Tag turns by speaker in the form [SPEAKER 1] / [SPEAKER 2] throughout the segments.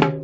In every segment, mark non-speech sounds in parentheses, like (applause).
[SPEAKER 1] you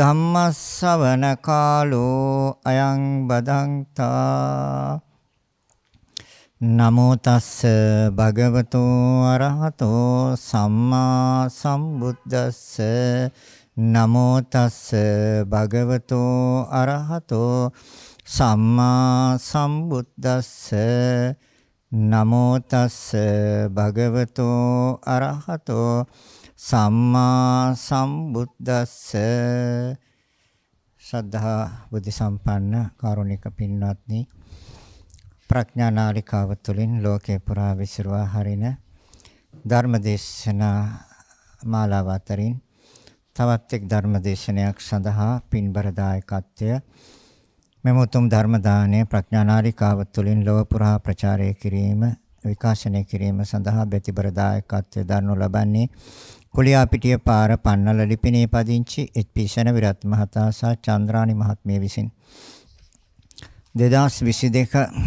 [SPEAKER 1] ධම්මස්සවන කාලෝ අයං බදන්තා නමෝ තස්ස භගවතෝ අරහතෝ සම්මා සම්බුද්දස්ස නමෝ තස්ස භගවතෝ අරහතෝ සම්මා සම්බුද්දස්ස නමෝ තස්ස භගවතෝ අරහතෝ සම්මා සම්බුද්දස්ස සද්ධා බුද්ධ සම්පන්න කාරුණික පින්වත්නි ප්‍රඥා නාලිකාව තුළින් ලෝකේ පුරා විසිරුවා හරින ධර්මදේශනා මාලාව අතරින් තවත් එක් ධර්මදේශනයක් සඳහා පින්බර දායකත්වය මෙම උතුම් ධර්ම දානය ප්‍රඥා නාලිකාව තුළින් ලෝක පුරා ප්‍රචාරය කිරීම විකාශනය කිරීම සඳහා බෙතිබර දායකත්වය දරනු ලබන්නේ කුලියා පිටිය පාර පන්නල ලිපිනේ පදිංචි එච්.පී.සන විරත් මහතා සහ චන්ද්‍රානි මහත්මිය විසින් 2022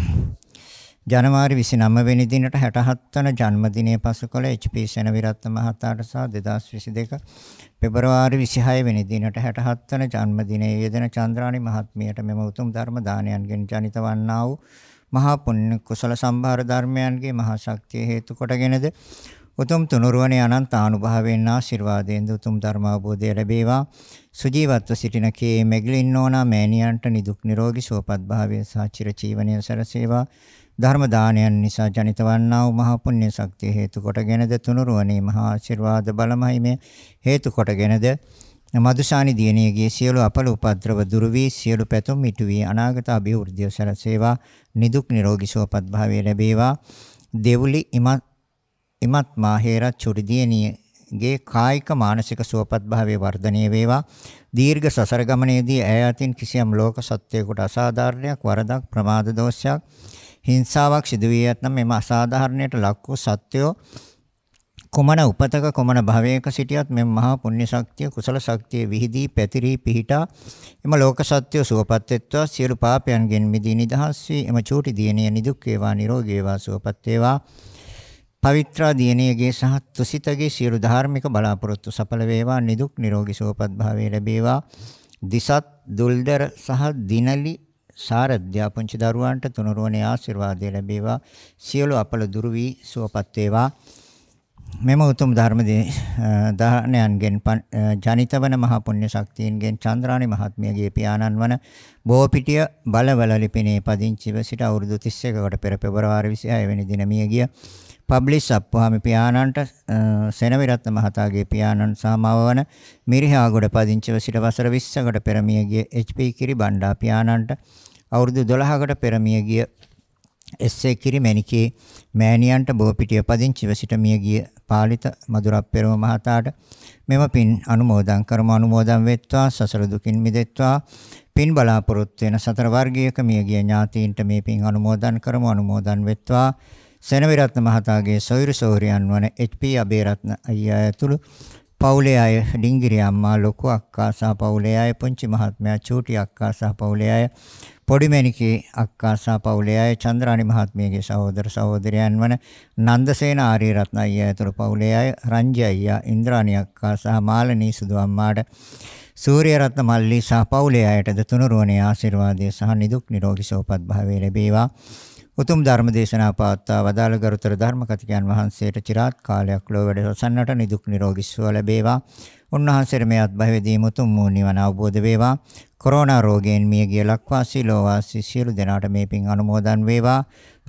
[SPEAKER 1] ජනවාරි 29 වෙනි දිනට 67 වන ජන්මදිනය පසු කළ එච්.පී. සෙනවිරත්න මහතාට සහ 2022 පෙබරවාරි 26 වෙනි දිනට 67 වන ජන්මදිනයේ යෙදෙන චන්ද්‍රානි මහත්මියට මෙම උතුම් ධර්ම දානයන්ගෙන් ජනිත වන්නා වූ මහා පුණ්‍ය කුසල සම්භාර ධර්මයන්ගේ මහා ශක්තිය හේතු කොටගෙනද උතුම් තුනුරුවනේ අනන්ත ආනුභාවයෙන් ආශිර්වාදයෙන් උතුම් ධර්ම අවබෝධය ලැබේවා. සුජීවත්ව සිටින කේ මෙගලින් ඕනා මෑණියන්ට නිදුක් නිරෝගී සුවපත් භාවය සහ චිර ජීවනය සැලසේවා. ධර්ම දානයන් නිසා ජනිත වන්නා වූ මහා පුණ්‍ය ශක්තිය හේතු කොටගෙනද තුනුරුවනේ මහා ආශිර්වාද බලමහිමය හේතු කොටගෙනද මදුසානි දියණියගේ සියලු අපල උපද්‍රව දුරු වී සියලු පැතුම් මිටු වී අනාගත අභිවෘද්ධිය සැලසේවා නිදුක් නිරෝගී සුවපත් භාවය ලැබේවා දෙවුලි ඉමත් ඉමත් මාහේරත් චුරිදියණියගේ කායික මානසික සුවපත් භාවයේ වර්ධනය වේවා දීර්ඝ සසර ගමනේදී ඇය අතින් කිසියම් ලෝක සත්‍යයකට අසාධාරණයක් වරදක් ප්‍රමාද දෝෂයක් හිංසාවක් සිදු වී ඇතනම් මෙම අසාධාරණයට ලක් වූ සත්‍යෝ කුමන උපතක කුමන භවයක සිටියත් මෙම මහා පුණ්‍ය ශක්තිය කුසල ශක්තිය විහිදී පැතිරි පිහිටා එම ලෝක සත්‍ය සුවපත් වෙත්වා සියලු පාපයන්ගෙන් මිදී නිදහස් වී එම චූටි දියණිය නිදුක් වේවා නිරෝගී වේවා සුවපත් වේවා පවිත්‍රා දියණියගේ සහ තුසිතගේ සියලු ධාර්මික බලාපොරොත්තු සඵල වේවා නිදුක් නිරෝගී සුවපත් භාවයේ ලැබේවා දිසත් දුල්දර සහ දිනලි සාරධ්‍යා පුංචි දරුවන්ට තුනුරුවනේ ආශිර්වාදය ලැබේවා සියලු අපල දුරු වී සුවපත් වේවා මෙම උතුම් ධර්ම දානයන්ගෙන් ජනිතවන මහා පුණ්‍ය ශක්තියින්ගෙන් චන්ද්‍රානි මහත්මියගේ පියාණන් වන බෝපිටිය බලවල ලිපිනේ පදිංචිව සිට අවුරුදු 31කට පෙර පෙබරවාරි 26 වෙනි දින මිය ගිය පබ්ලිෂ් අප්පුහාමි පියාණන්ට සෙනවිරත්න මහතාගේ පියාණන් සමවවන මිරිහාගොඩ පදිංචිව සිට වසර 20කට පෙර මියගිය එච්.පී. කිරි බණ්ඩා පියාණන්ට අවුරුදු 12කට පෙර මියගිය එස්.ඒ. කිරි මැණිකේ මෑණියන්ට බෝපිටිය පදිංචිව සිට මියගිය පාලිත මధుරප්පරම මහතාට මෙම පින් අනුමෝදන් කරමු අනුමෝදන් වෙත්වා සසර දුකින් මිදෙත්වා පින් බලාපොරොත්තු වෙන සතර වර්ගයක මියගිය ඥාතීන්ට මේ පින් අනුමෝදන් කරමු අනුමෝදන් වෙත්වා සෙනවිරත්න මහතාගේ සොයුරු සොහොරියන් වන එච්.පී. අබේරත්න අයියා ඇතුළු පවුලේ අය ඩිංගිරි අම්මා ලොකු අක්කා සහ පවුලේ අය පුංචි මහත්මයා චූටි අක්කා සහ පවුලේ අය පොඩි මැනිකේ අක්කා සහ පවුලේ අය චන්ද්‍රානි මහත්මියගේ සහෝදර සහෝදරයන් වන නන්දසේන ආරියරත්න අයියා ඇතුළු පවුලේ අය රංජි අයියා ඉන්ද්‍රාණි අක්කා සහ මාලනී සුදු අම්මාට සූර්යරත්න මල්ලි සහ පවුලේ අයටද තුනුරුවනේ ආශිර්වාදය සහ නිදුක් නිරෝගී සුවපත් භාවය ලැබේවා උතුම් ධර්ම දේශනා පාත්තා වදාළ ගරුතර ධර්ම කතිකයන් වහන්සේට චිරාත් කාලයක් ලොව වැඩ රසන්නට නිදුක් නිරෝගී සුව ලැබේවා. උන්වහන්සේට මේ අත්භවයේදී උතුම් වූ නිවන අවබෝධ වේවා. කොරෝනා රෝගයෙන් මිය ගිය ලක්වාසී ලෝවාසී සියලු දෙනාට මේ පින් අනුමෝදන් වේවා.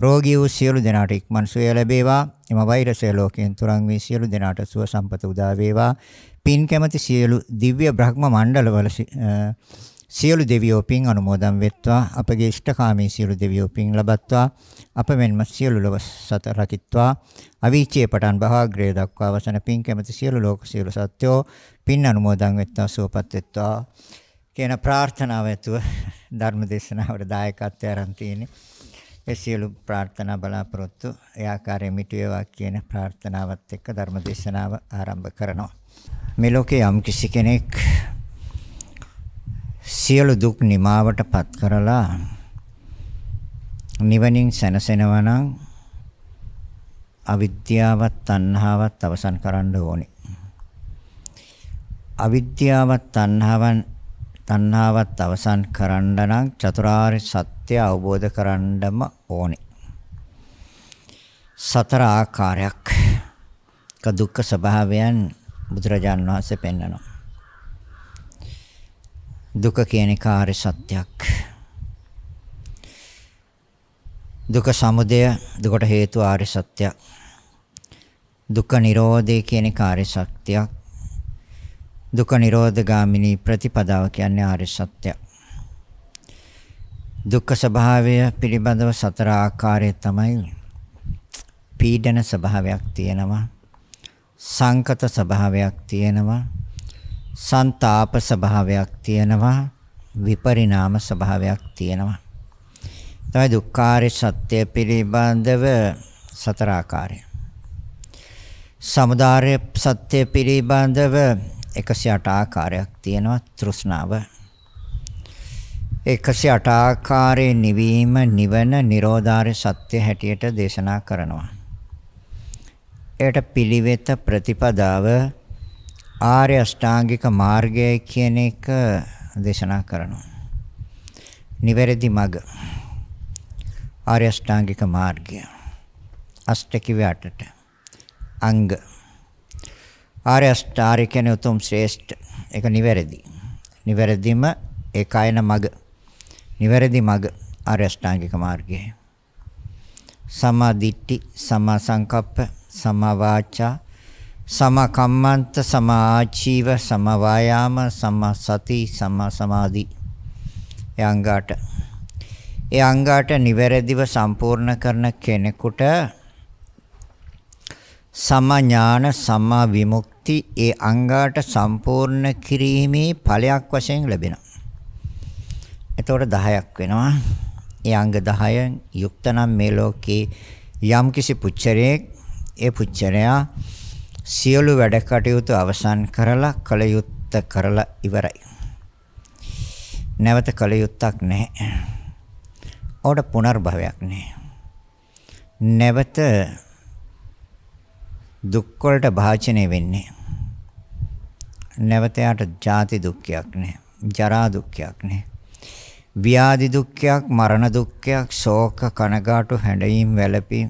[SPEAKER 1] රෝගී වූ සියලු දෙනාට ඉක්මන් සුවය ලැබේවා. එම වෛරසය ලෝකයෙන් තුරන් වී සියලු දෙනාට සුව සම්පත උදා වේවා. පින් කැමැති සියලු දිව්‍ය බ්‍රහ්ම මණ්ඩලවල සියලු දෙවියෝ පින් අනුමෝදන් වෙත්වා අපගේ ඉෂ්ඨකාමී සියලු දෙවියෝ පින් ලබත්වා අප මෙන්ම සියලු ලොව සත රකිත්වා අවීචයේ පටන් භාග්‍රය දක්වා වසන පින් කැමති සියලු ලෝක සියලු සත්‍යෝ පින් අනුමෝදන් වෙත්වා සුවපත් වෙත්වා කියන ප්‍රාර්ථනාව ඇතුව (laughs) ධර්ම දේශනාවට දායකත්වය ආරම්භ තියෙන්නේ ඒ සියලු ප්‍රාර්ථනා බලාපොරොත්තු ඒ ආකාරයෙන් මිටුවේවා කියන ප්‍රාර්ථනාවත් එක්ක ධර්ම දේශනාව ආරම්භ කරනවා මේ ලෝකේ යම් කිසි කෙනෙක් සියලු දුක් නිමාවටපත් කරලා නිවනින් සැනසෙනවා නම් අවිද්‍යාවත් තණ්හාවත් අවසන් කරන්න ඕනේ. අවිද්‍යාවත් තණ්හාවන් තණ්හාවත් අවසන් කරන්න නම් චතුරාර්ය සත්‍ය අවබෝධ කරන්නම ඕනේ. සතර ආකාරයක් දුක්ඛ ස්වභාවයන් බුදුරජාන් වහන්සේ පෙන්වනවා. දුක කියන්නේ කාර්ය සත්‍යයක්. දුක සමුදය දුකට හේතු ආර්ය සත්‍යයක්. දුක නිරෝධය කියන්නේ කාර්ය සත්‍යයක්. දුක නිරෝධ ගාමිනී ප්‍රතිපදාව කියන්නේ ආර්ය සත්‍යයක්. දුක්ඛ ස්වභාවය පිළිබඳව සතර ආකාරය තමයි පීඩන ස්වභාවයක් තියෙනවා. සංකත ස්වභාවයක් තියෙනවා. සන්තාප ස්වභාවයක් තියෙනවා විපරිණාම ස්වභාවයක් තියෙනවා තමයි දුක්ඛාරය සත්‍ය පිළිබඳව සතර ආකාරය සමුදාය සත්‍ය පිළිබඳව 108 ආකාරයක් තියෙනවා තෘෂ්ණාව 108 ආකාරයේ නිවීම නිවන නිරෝධාරය සත්‍ය හැටියට දේශනා කරනවා. ඒට පිළිවෙත ප්‍රතිපදාව ආර්ය අෂ්ටාංගික මාර්ගය කියන එක දේශනා කරනවා. නිවැරදි මඟ. ආර්ය අෂ්ටාංගික මාර්ගය. අෂ්ට කිව්වේ අටට. අංග. ආර්ය අෂ්ටාරි කියන්නේ උතුම් ශ්‍රේෂ්ඨ. ඒක නිවැරදි. නිවැරදිම ඒකායන මඟ. නිවැරදි මඟ ආර්ය අෂ්ටාංගික මාර්ගය. සම්මා දිට්ඨි, සම්මා සංකප්ප, සම්මා වාචා සමකම්මන්ත සමාජීව සමවායාම සමසති සමසමාධි ඒ අංගාට ඒ අංගාට නිවැරදිව සම්පූර්ණ කරන කෙනෙකුට සමඥාන සම්මා විමුක්ති ඒ අංගාට සම්පූර්ණ කිරීමේ ඵලයක් වශයෙන් ලැබෙනවා. එතකොට 10ක් වෙනවා. ඒ අංග 10 යුක්තනම් මේ ලෝකේ යම්කිසි පුච්චරයෙක් ඒ පුච්චරයා සියලු වැඩ කටයුතු අවසන් කරලා කල යුත්ත කරලා ඉවරයි. නැවත කල යුත්තක් නැහැ. ඕඩ පුනර්භවයක් නැහැ. නැවත දුක් වලට භාජනය වෙන්නේ. නැවත යාට ජාති දුක්ඛයක් නැහැ. ජරා දුක්ඛයක් නැහැ. ව්‍යාධි දුක්ඛයක්, මරණ දුක්ඛයක්, ශෝක, කනගාටු, හැඬීම්, වැළපීම්,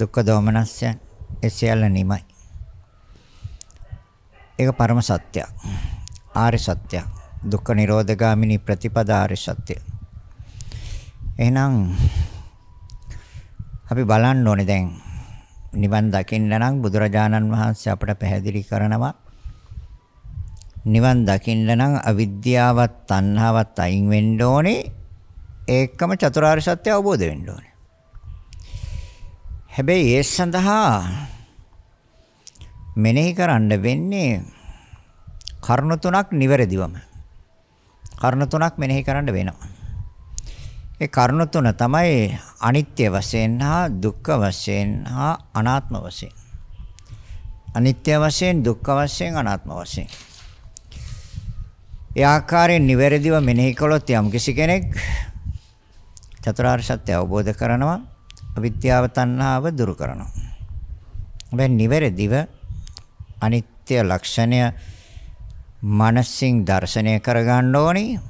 [SPEAKER 1] දුක්ඛ දෝමනස්යන් ඒ සියල්ල නිමයි. ඒක පරම සත්‍යයක්. ආර්ය සත්‍යයක්. දුක්ඛ නිරෝධගාමිනී ප්‍රතිපදා ආර්ය සත්‍යය. එහෙනම් අපි බලන්න ඕනේ දැන් නිවන් දකින්න නම් බුදුරජාණන් වහන්සේ අපට පැහැදිලි කරනවා නිවන් දකින්න නම් අවිද්‍යාවත් තණ්හාවත් අයින් වෙන්න ඕනේ ඒකම චතුරාර්ය සත්‍ය අවබෝධ වෙන්න ඕනේ හැබැයි ඒ සඳහා මෙනෙහි කරන්න වෙන්නේ කරුණු තුනක් නිවැරදිවම. කරුණු තුනක් මෙනෙහි කරන්න වෙනවා. ඒ කරුණු තුන තමයි අනිත්‍ය වශයෙන් හා දුක්ඛ වශයෙන් හා අනාත්ම වශයෙන්. අනිත්‍ය වශයෙන් දුක්ඛ වශයෙන් අනාත්ම වශයෙන්. ඒ ආකාරයෙන් නිවැරදිව මෙනෙහි කළොත් යම්කිසි කෙනෙක් චතුරාර්ය සත්‍ය අවබෝධ කරනවා. අවිද්‍යාව තණ්හාව දුරු කරනවා. හැබැයි නිවැරදිව අනිත්‍ය ලක්ෂණය මනසින් දර්ශනය කරගන්න ඕනේ.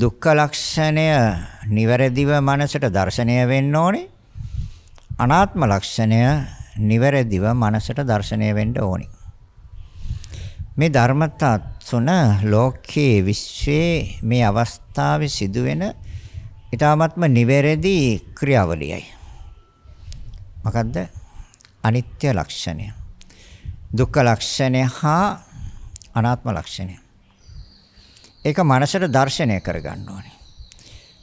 [SPEAKER 1] දුක්ඛ ලක්ෂණය නිවැරදිව මනසට දර්ශනය වෙන්න ඕනේ. අනාත්ම ලක්ෂණය නිවැරදිව මනසට දර්ශනය වෙන්න ඕනේ. මේ ධර්මතා තුන ලෝකයේ විශ්වයේ මේ අවස්ථාවේ සිදුවෙන ඊටාත්ම නිවැරදි ක්‍රියාවලියයි. මොකද්ද? අනිත්‍ය ලක්ෂණය. දුක්ඛ ලක්ෂණය හා අනාත්ම ලක්ෂණය. ඒක මනසට දර්ශනය කරගන්න ඕනේ.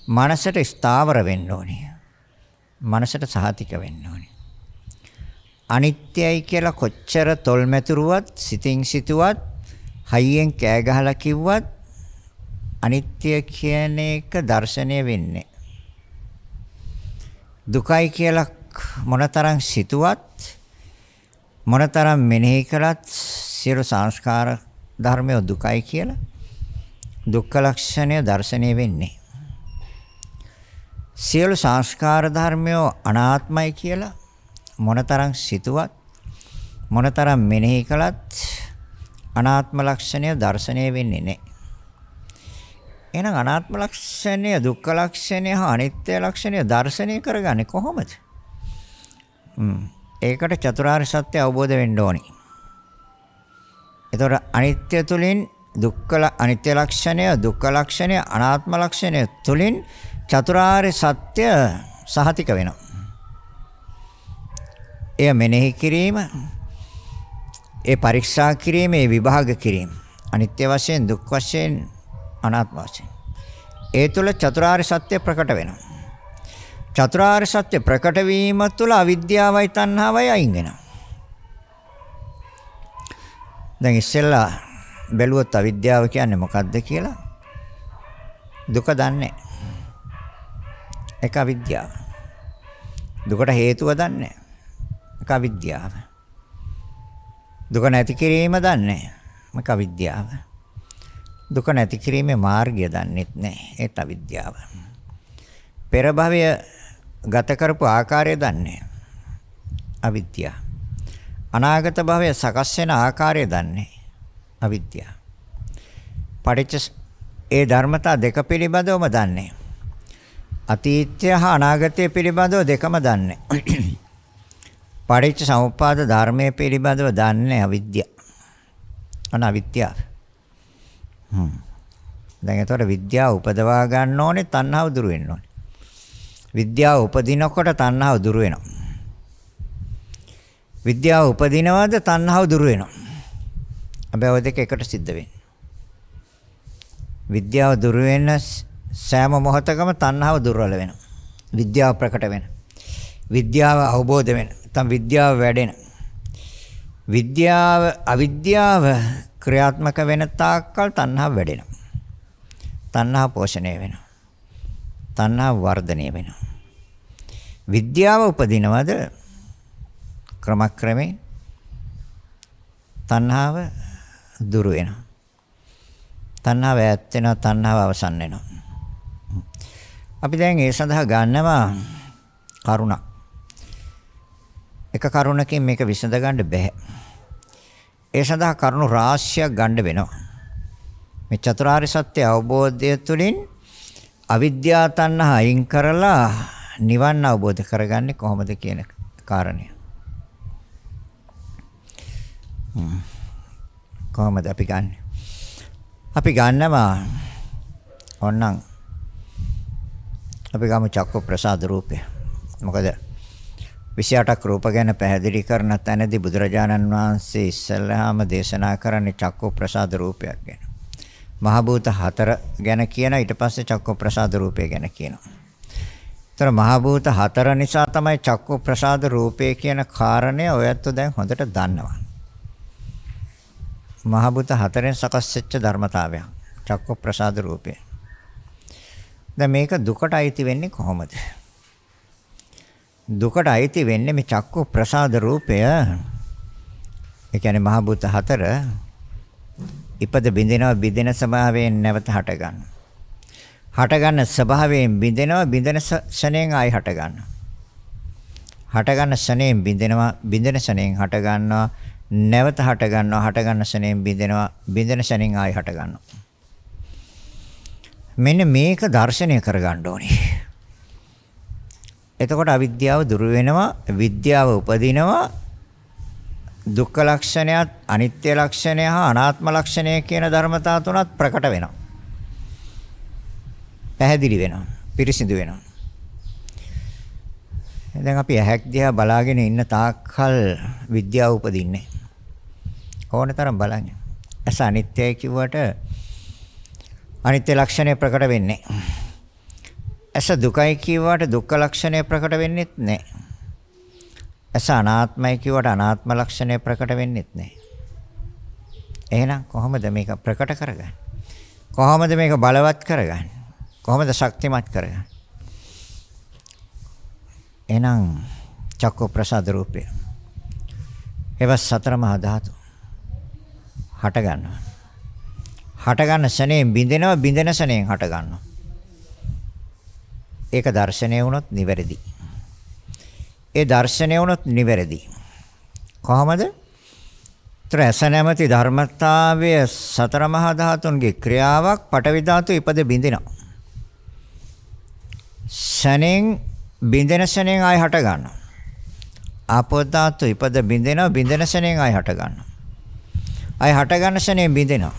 [SPEAKER 1] මනසට ස්ථාවර වෙන්න ඕනේ. මනසට සහතික වෙන්න ඕනේ. අනිත්‍යයි කියලා කොච්චර තොල්මැතුරුවත් සිතින් සිතුවත් හයියෙන් කෑ ගහලා කිව්වත් අනිත්‍ය කියන එක දර්ශනය වෙන්නේ. දුකයි කියලා මොනතරම් සිතුවත් මොනතරම් මෙනෙහි කළත් සියලු සංස්කාර ධර්මය දුකයි කියලා දුක්ඛ ලක්ෂණය දැర్శණය වෙන්නේ. සියලු සංස්කාර ධර්මය අනාත්මයි කියලා මොනතරම් සිතුවත් මොනතරම් මෙනෙහි කළත් අනාත්ම ලක්ෂණය දැర్శණය වෙන්නේ නැහැ. එහෙනම් අනාත්ම ලක්ෂණය, දුක්ඛ ලක්ෂණය හා අනිත්‍ය ලක්ෂණය දැర్శණය කරගන්නේ කොහොමද? ඒකට චතුරාර්ය සත්‍ය අවබෝධ වෙන්න ඕනි. ඒතොර අනිත්‍ය තුලින් දුක්ඛ අනිත්‍ය ලක්ෂණය, දුක්ඛ ලක්ෂණය, අනාත්ම ලක්ෂණය තුලින් චතුරාර්ය සත්‍ය සහතික වෙනවා. එය මෙනෙහි කිරීම, ඒ පරීක්ෂා කිරීම, ඒ විභාග කිරීම. අනිත්‍ය වශයෙන්, දුක් වශයෙන්, අනාත්ම වශයෙන්. ඒ තුල චතුරාර්ය සත්‍ය ප්‍රකට වෙනවා. චතුරාර්ය සත්‍ය ප්‍රකට වීම තුළ අවිද්‍යාවයි තණ්හාවයි අයින් වෙනවා. දැන් ඉස්සෙල්ලා බැලුවොත් අවිද්‍යාව කියන්නේ මොකක්ද කියලා දුක දන්නේ ඒක අවිද්‍යාව. දුකට හේතුව දන්නේ ඒක අවිද්‍යාව. දුක නැති කිරීම දන්නේ ඒක අවිද්‍යාව. දුක නැති කිරීමේ මාර්ගය දන්නේත් නැහැ ඒත් අවිද්‍යාව. පෙර භවය ගත කරපු ආකාරය දන්නේ අවිද්‍යාව. අනාගත භවය සකස් වෙන ආකාරය දන්නේ අවිද්‍යාව. පටිච්ච ඒ ධර්මතා දෙක පිළිබඳවම දන්නේ. අතීතය හා අනාගතය පිළිබඳව දෙකම දන්නේ. (clears throat) පටිච්ච සමුප්පාද ධර්මයේ පිළිබඳව දන්නේ අවිද්‍යාව. අන අවිද්‍යාව. හ්ම්. දැන් ඒතකොට විද්‍යාව උපදවා ගන්න ඕනේ තණ්හාව දුරු වෙන්න ඕනේ. විද්‍යාව උපදිනකොට තණ්හාව දුර වෙනවා. විද්‍යාව උපදිනවද තණ්හාව දුර වෙනවා. හැබැයි ওই දෙක එකට සිද්ධ වෙන්නේ. විද්‍යාව දුර වෙන සෑම මොහොතකම තණ්හාව දුර්වල වෙනවා. විද්‍යාව ප්‍රකට වෙන. විද්‍යාව අවබෝධ වෙන. නැත්නම් විද්‍යාව වැඩෙන. විද්‍යාව අවිද්‍යාව ක්‍රියාත්මක වෙන තාක්කල් තණ්හාව වැඩෙනවා. තණ්හා පෝෂණය වෙනවා. තණ්හා වර්ධනය වෙනවා. විද්‍යාව උපදිනවද ක්‍රමක්‍රමේ තණ්හාව දුර වෙනවා. තණ්හාව ඈත් වෙනවා, තණ්හාව අවසන් වෙනවා. අපි දැන් ඒ සඳහා ගන්නවා කරුණක්. එක කරුණකින් මේක විසඳ ගන්න බෑ. ඒ සඳහා කරුණු රාශියක් ගන්න වෙනවා. මේ චතුරාර්ය සත්‍ය අවබෝධය තුළින් අවිද්‍යා තණ්හා අයින් කරලා නිවන් අවබෝධ කරගන්නේ කොහොමද කියන කාරණය. කොහොමද අපි ගන්න? අපි ගන්නවා ඕනනම් අපි ගමු චක්ක ප්‍රසාද රූපය. මොකද 28ක් රූප ගැන පැහැදිලි කරන තැනදී බුදුරජාණන් වහන්සේ ඉස්සල්ලාම දේශනා කරන්නේ චක්ක ප්‍රසාද රූපයක් ගැන. මහ භූත හතර ගැන කියන ඊට පස්සේ චක්ක ප්‍රසාද රූපය ගැන කියනවා. ඒතර මහ භූත හතර නිසා තමයි චක්කු ප්‍රසාද රූපේ කියන කාරණය ඔයත් දැන් හොඳට දන්නවා. මහ භූත හතරෙන් සකස් වෙච්ච ධර්මතාවයක්. චක්කු ප්‍රසාද රූපය. දැන් මේක දුකට අයිති වෙන්නේ කොහොමද? දුකට අයිති වෙන්නේ මේ චක්කු ප්‍රසාද රූපය. ඒ කියන්නේ මහ භූත හතර ඉපද බිඳිනවා බිඳින ස්වභාවයෙන් නැවත හට ගන්නවා. හටගන්න ස්වභාවයෙන් බිඳෙනවා බිඳෙන ශණයෙන් ආයි හට ගන්නවා. හටගන්න ශණයෙන් බිඳෙනවා බිඳෙන ශණයෙන් හට ගන්නවා නැවත හට ගන්නවා හට ගන්න ශණයෙන් බිඳෙනවා බිඳෙන ශණයෙන් ආයි හට ගන්නවා. මෙන්න මේක දර්ශනය කරගන්න ඕනේ. එතකොට අවිද්‍යාව දුරු වෙනවා විද්‍යාව උපදිනවා දුක්ඛ ලක්ෂණයත් අනිත්‍ය ලක්ෂණය හා අනාත්ම ලක්ෂණය කියන ධර්මතා තුනත් ප්‍රකට වෙනවා. පැහැදිලි වෙනවා. පිරිසිදු වෙනවා. දැන් අපි ඇහැක් දිහා බලාගෙන ඉන්න තාක්කල් විද්‍යාව උපදින්නේ. ඕනතරම් බලන්න. ඇස අනිත්‍යයි කිව්වට අනිත්‍ය ලක්ෂණය ප්‍රකට වෙන්නේ. ඇස දුකයි කිව්වට දුක්ඛ ලක්ෂණය ප්‍රකට වෙන්නේත් නැහැ. ඇස අනාත්මයි කිව්වට අනාත්ම ලක්ෂණය ප්‍රකට වෙන්නේත් නැහැ. එහෙනම් කොහොමද මේක ප්‍රකට කරගන්නේ? කොහොමද මේක බලවත් කරගන්නේ? කොහොමද ශක්තිමත් කරගන්නේ? එහෙනම් චක්ක ප්‍රසාද රූපය. ඒවස් සතර මහා ධාතු. හට ගන්නවා. හට ගන්න ශනේන් බින්දෙනවා බින්දෙන ශනේන් හට ගන්නවා. ඒක දර්ශනය වුණොත් නිවැරදි. ඒ දර්ශනය වුණොත් නිවැරදි. කොහමද? ත්‍රස නැමැති ධර්මතාවය සතර මහා ධාතුන්ගේ ක්‍රියාවක් පටවි ධාතු ඉපද බින්දිනවා. සනෙන් බින්දෙන සනෙන් ආය හට ගන්නවා. ආපෝ ධාතු ඉපද බින්දෙනවා බින්දෙන සනෙන් ආය හට ගන්නවා. ආය හට ගන්න සනෙන් බින්දෙනවා.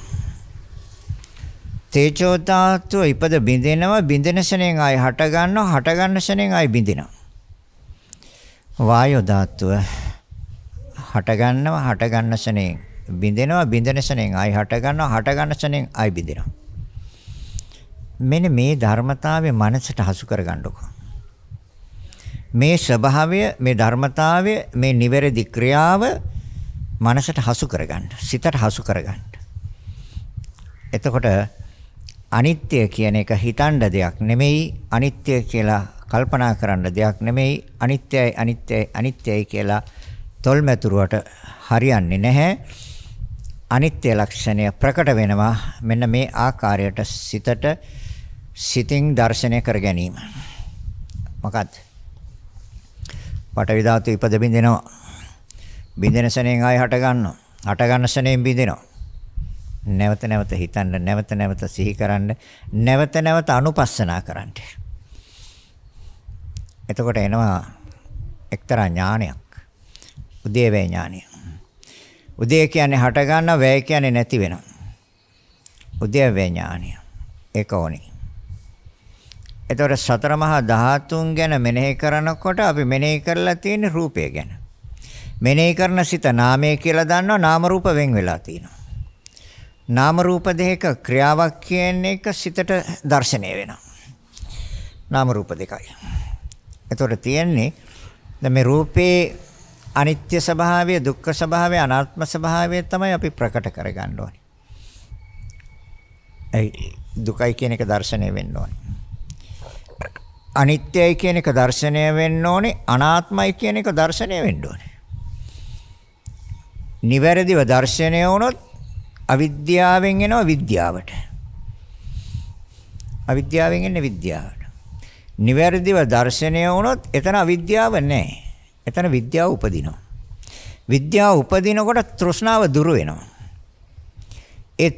[SPEAKER 1] තේජෝ ධාතු ඉපද බින්දෙනවා බින්දෙන සනෙන් ආය හට ගන්නවා හට ගන්න සනෙන් ආය බින්දෙනවා. වායෝ ධාතුව හට ගන්නවා හට ගන්න සනෙන් බින්දෙනවා බින්දෙන සනෙන් ආය හට ගන්නවා හට ගන්න සනෙන් ආය බින්දෙනවා. මෙන්න මේ ධර්මතාවය මනසට හසු කරගන්නකො. මේ ස්වභාවය මේ ධර්මතාවය මේ නිවැරදි ක්‍රියාව මනසට හසු කරගන්න. සිතට හසු කරගන්න. එතකොට අනිත්‍ය කියන එක හිතන දෙයක් නෙමෙයි අනිත්‍ය කියලා කල්පනා කරන්න දෙයක් නෙමෙයි අනිත්‍යයි අනිත්‍යයි අනිත්‍යයි කියලා තොල්මැතුරුවට හරියන්නේ නැහැ අනිත්‍ය ලක්ෂණය ප්‍රකට වෙනවා මෙන්න මේ ආකාරයට සිතට සිතින් දැర్శණය කර ගැනීම. මොකක්ද? පටවි ධාතු ඉපද බින්දෙනවා. බින්දෙන සෙනෙන් ආයෙ හට ගන්නවා. හට ගන්න සෙනෙන් බින්දෙනවා. නැවත නැවත හිතන්න, නැවත නැවත සිහි කරන්න, නැවත නැවත අනුපස්සනා කරන්න. එතකොට එනවා එක්තරා ඥානයක්. උදේවේ ඥානය. උදේ කියන්නේ හට ගන්න, වැය කියන්නේ නැති වෙනවා. උදේවේ ඥානය. ඒක ඕනේ. එතකොට සතර මහා ධාතුන් ගැන මෙනෙහි කරනකොට අපි මෙනෙහි කරලා තියෙන රූපය ගැන. මෙනෙහි කරන සිත නාමය කියලා දන්නවා නාම රූප වෙන් වෙලා තියෙනවා. නාම රූප දෙක ක්‍රියාවක් කියන එක සිතට දැర్శණය වෙනවා. නාම රූප දෙකයි. එතකොට තියෙන්නේ දැන් මේ රූපේ අනිත්‍ය ස්වභාවය, දුක්ඛ ස්වභාවය, අනාත්ම ස්වභාවය තමයි අපි ප්‍රකට කරගන්න ඕනේ. ඒ දුකයි කියන එක දැర్శණය වෙන්න ඕනේ. අනිත්‍යයි කියන එක දර්ශනය වෙන්න ඕනේ අනාත්මයි කියන එක දර්ශනය වෙන්න ඕනේ. නිවැරදිව දර්ශනය වුණොත් අවිද්‍යාවෙන් එනවා විද්‍යාවට. අවිද්‍යාවෙන් එන්නේ විද්‍යාවට. නිවැරදිව දර්ශනය වුණොත් එතන අවිද්‍යාව නැහැ. එතන විද්‍යාව උපදිනවා. විද්‍යාව උපදිනකොට තෘෂ්ණාව දුර වෙනවා. ඒ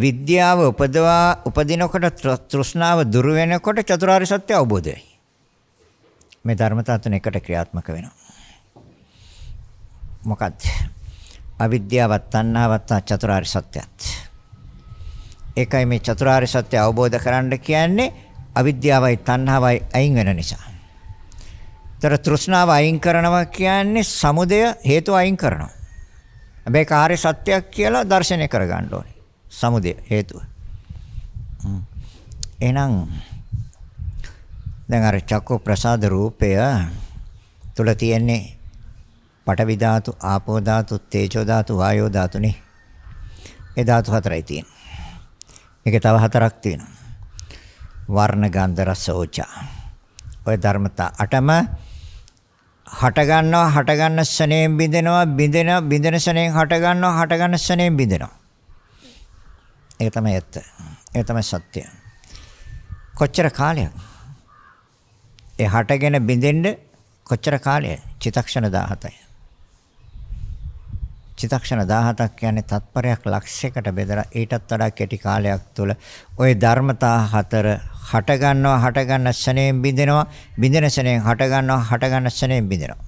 [SPEAKER 1] විද්‍යාව උපදවා උපදිනකොට තෘෂ්ණාව දුරු වෙනකොට චතුරාර්ය සත්‍ය අවබෝධයයි. මේ ධර්මතා තුන එකට ක්‍රියාත්මක වෙනවා. මොකක්ද? අවිද්‍යාවත් තණ්හාවත් චතුරාර්ය සත්‍යත්. ඒකයි මේ චතුරාර්ය සත්‍ය අවබෝධ කරන්න කියන්නේ අවිද්‍යාවයි තණ්හාවයි අයින් වෙන නිසා. ତර තෘෂ්ණාව අයින් කරනවා කියන්නේ සමුදය හේතු අයින් කරනවා. හැබැයි කාර්ය සත්‍යයක් කියලා දර්ශනය කරගන්න ඕනේ. සමුදය හේතුව. එහෙනම් දැන් අර චක්ක ප්‍රසාද රූපය තුල තියෙන්නේ පඨවි ධාතු, ආපෝ ධාතු, තේජෝ ධාතු, වායෝ ධාතුනේ. ඒ ධාතු හතරයි තියෙන්නේ. මේක තව හතරක් තියෙනවා. වර්ණ ගන්ධ රස ඕචා. ඔය ධර්මතා අටම හට ගන්නවා හට ගන්න ස්නේහයෙන් බිඳෙනවා බිඳෙන බිඳෙන ස්නේහයෙන් හට ගන්නවා හට ගන්න ස්නේහයෙන් බිඳෙනවා ඒක තමයි ඇත්ත. ඒක තමයි සත්‍ය. කොච්චර කාලයක්? ඒ හටගෙන බිඳෙන්න කොච්චර කාලය? චිතක්ෂණ 17යි. චිතක්ෂණ 17ක් කියන්නේ තත්පරයක් ලක්ෂයකට බෙදලා ඊටත් වඩා කෙටි කාලයක් තුළ ওই ධර්මතා හතර හට ගන්නවා හට ගන්න ශණයෙන් බිඳෙනවා බිඳෙන ශණයෙන් හට ගන්නවා හට ගන්න ශණයෙන් බිඳෙනවා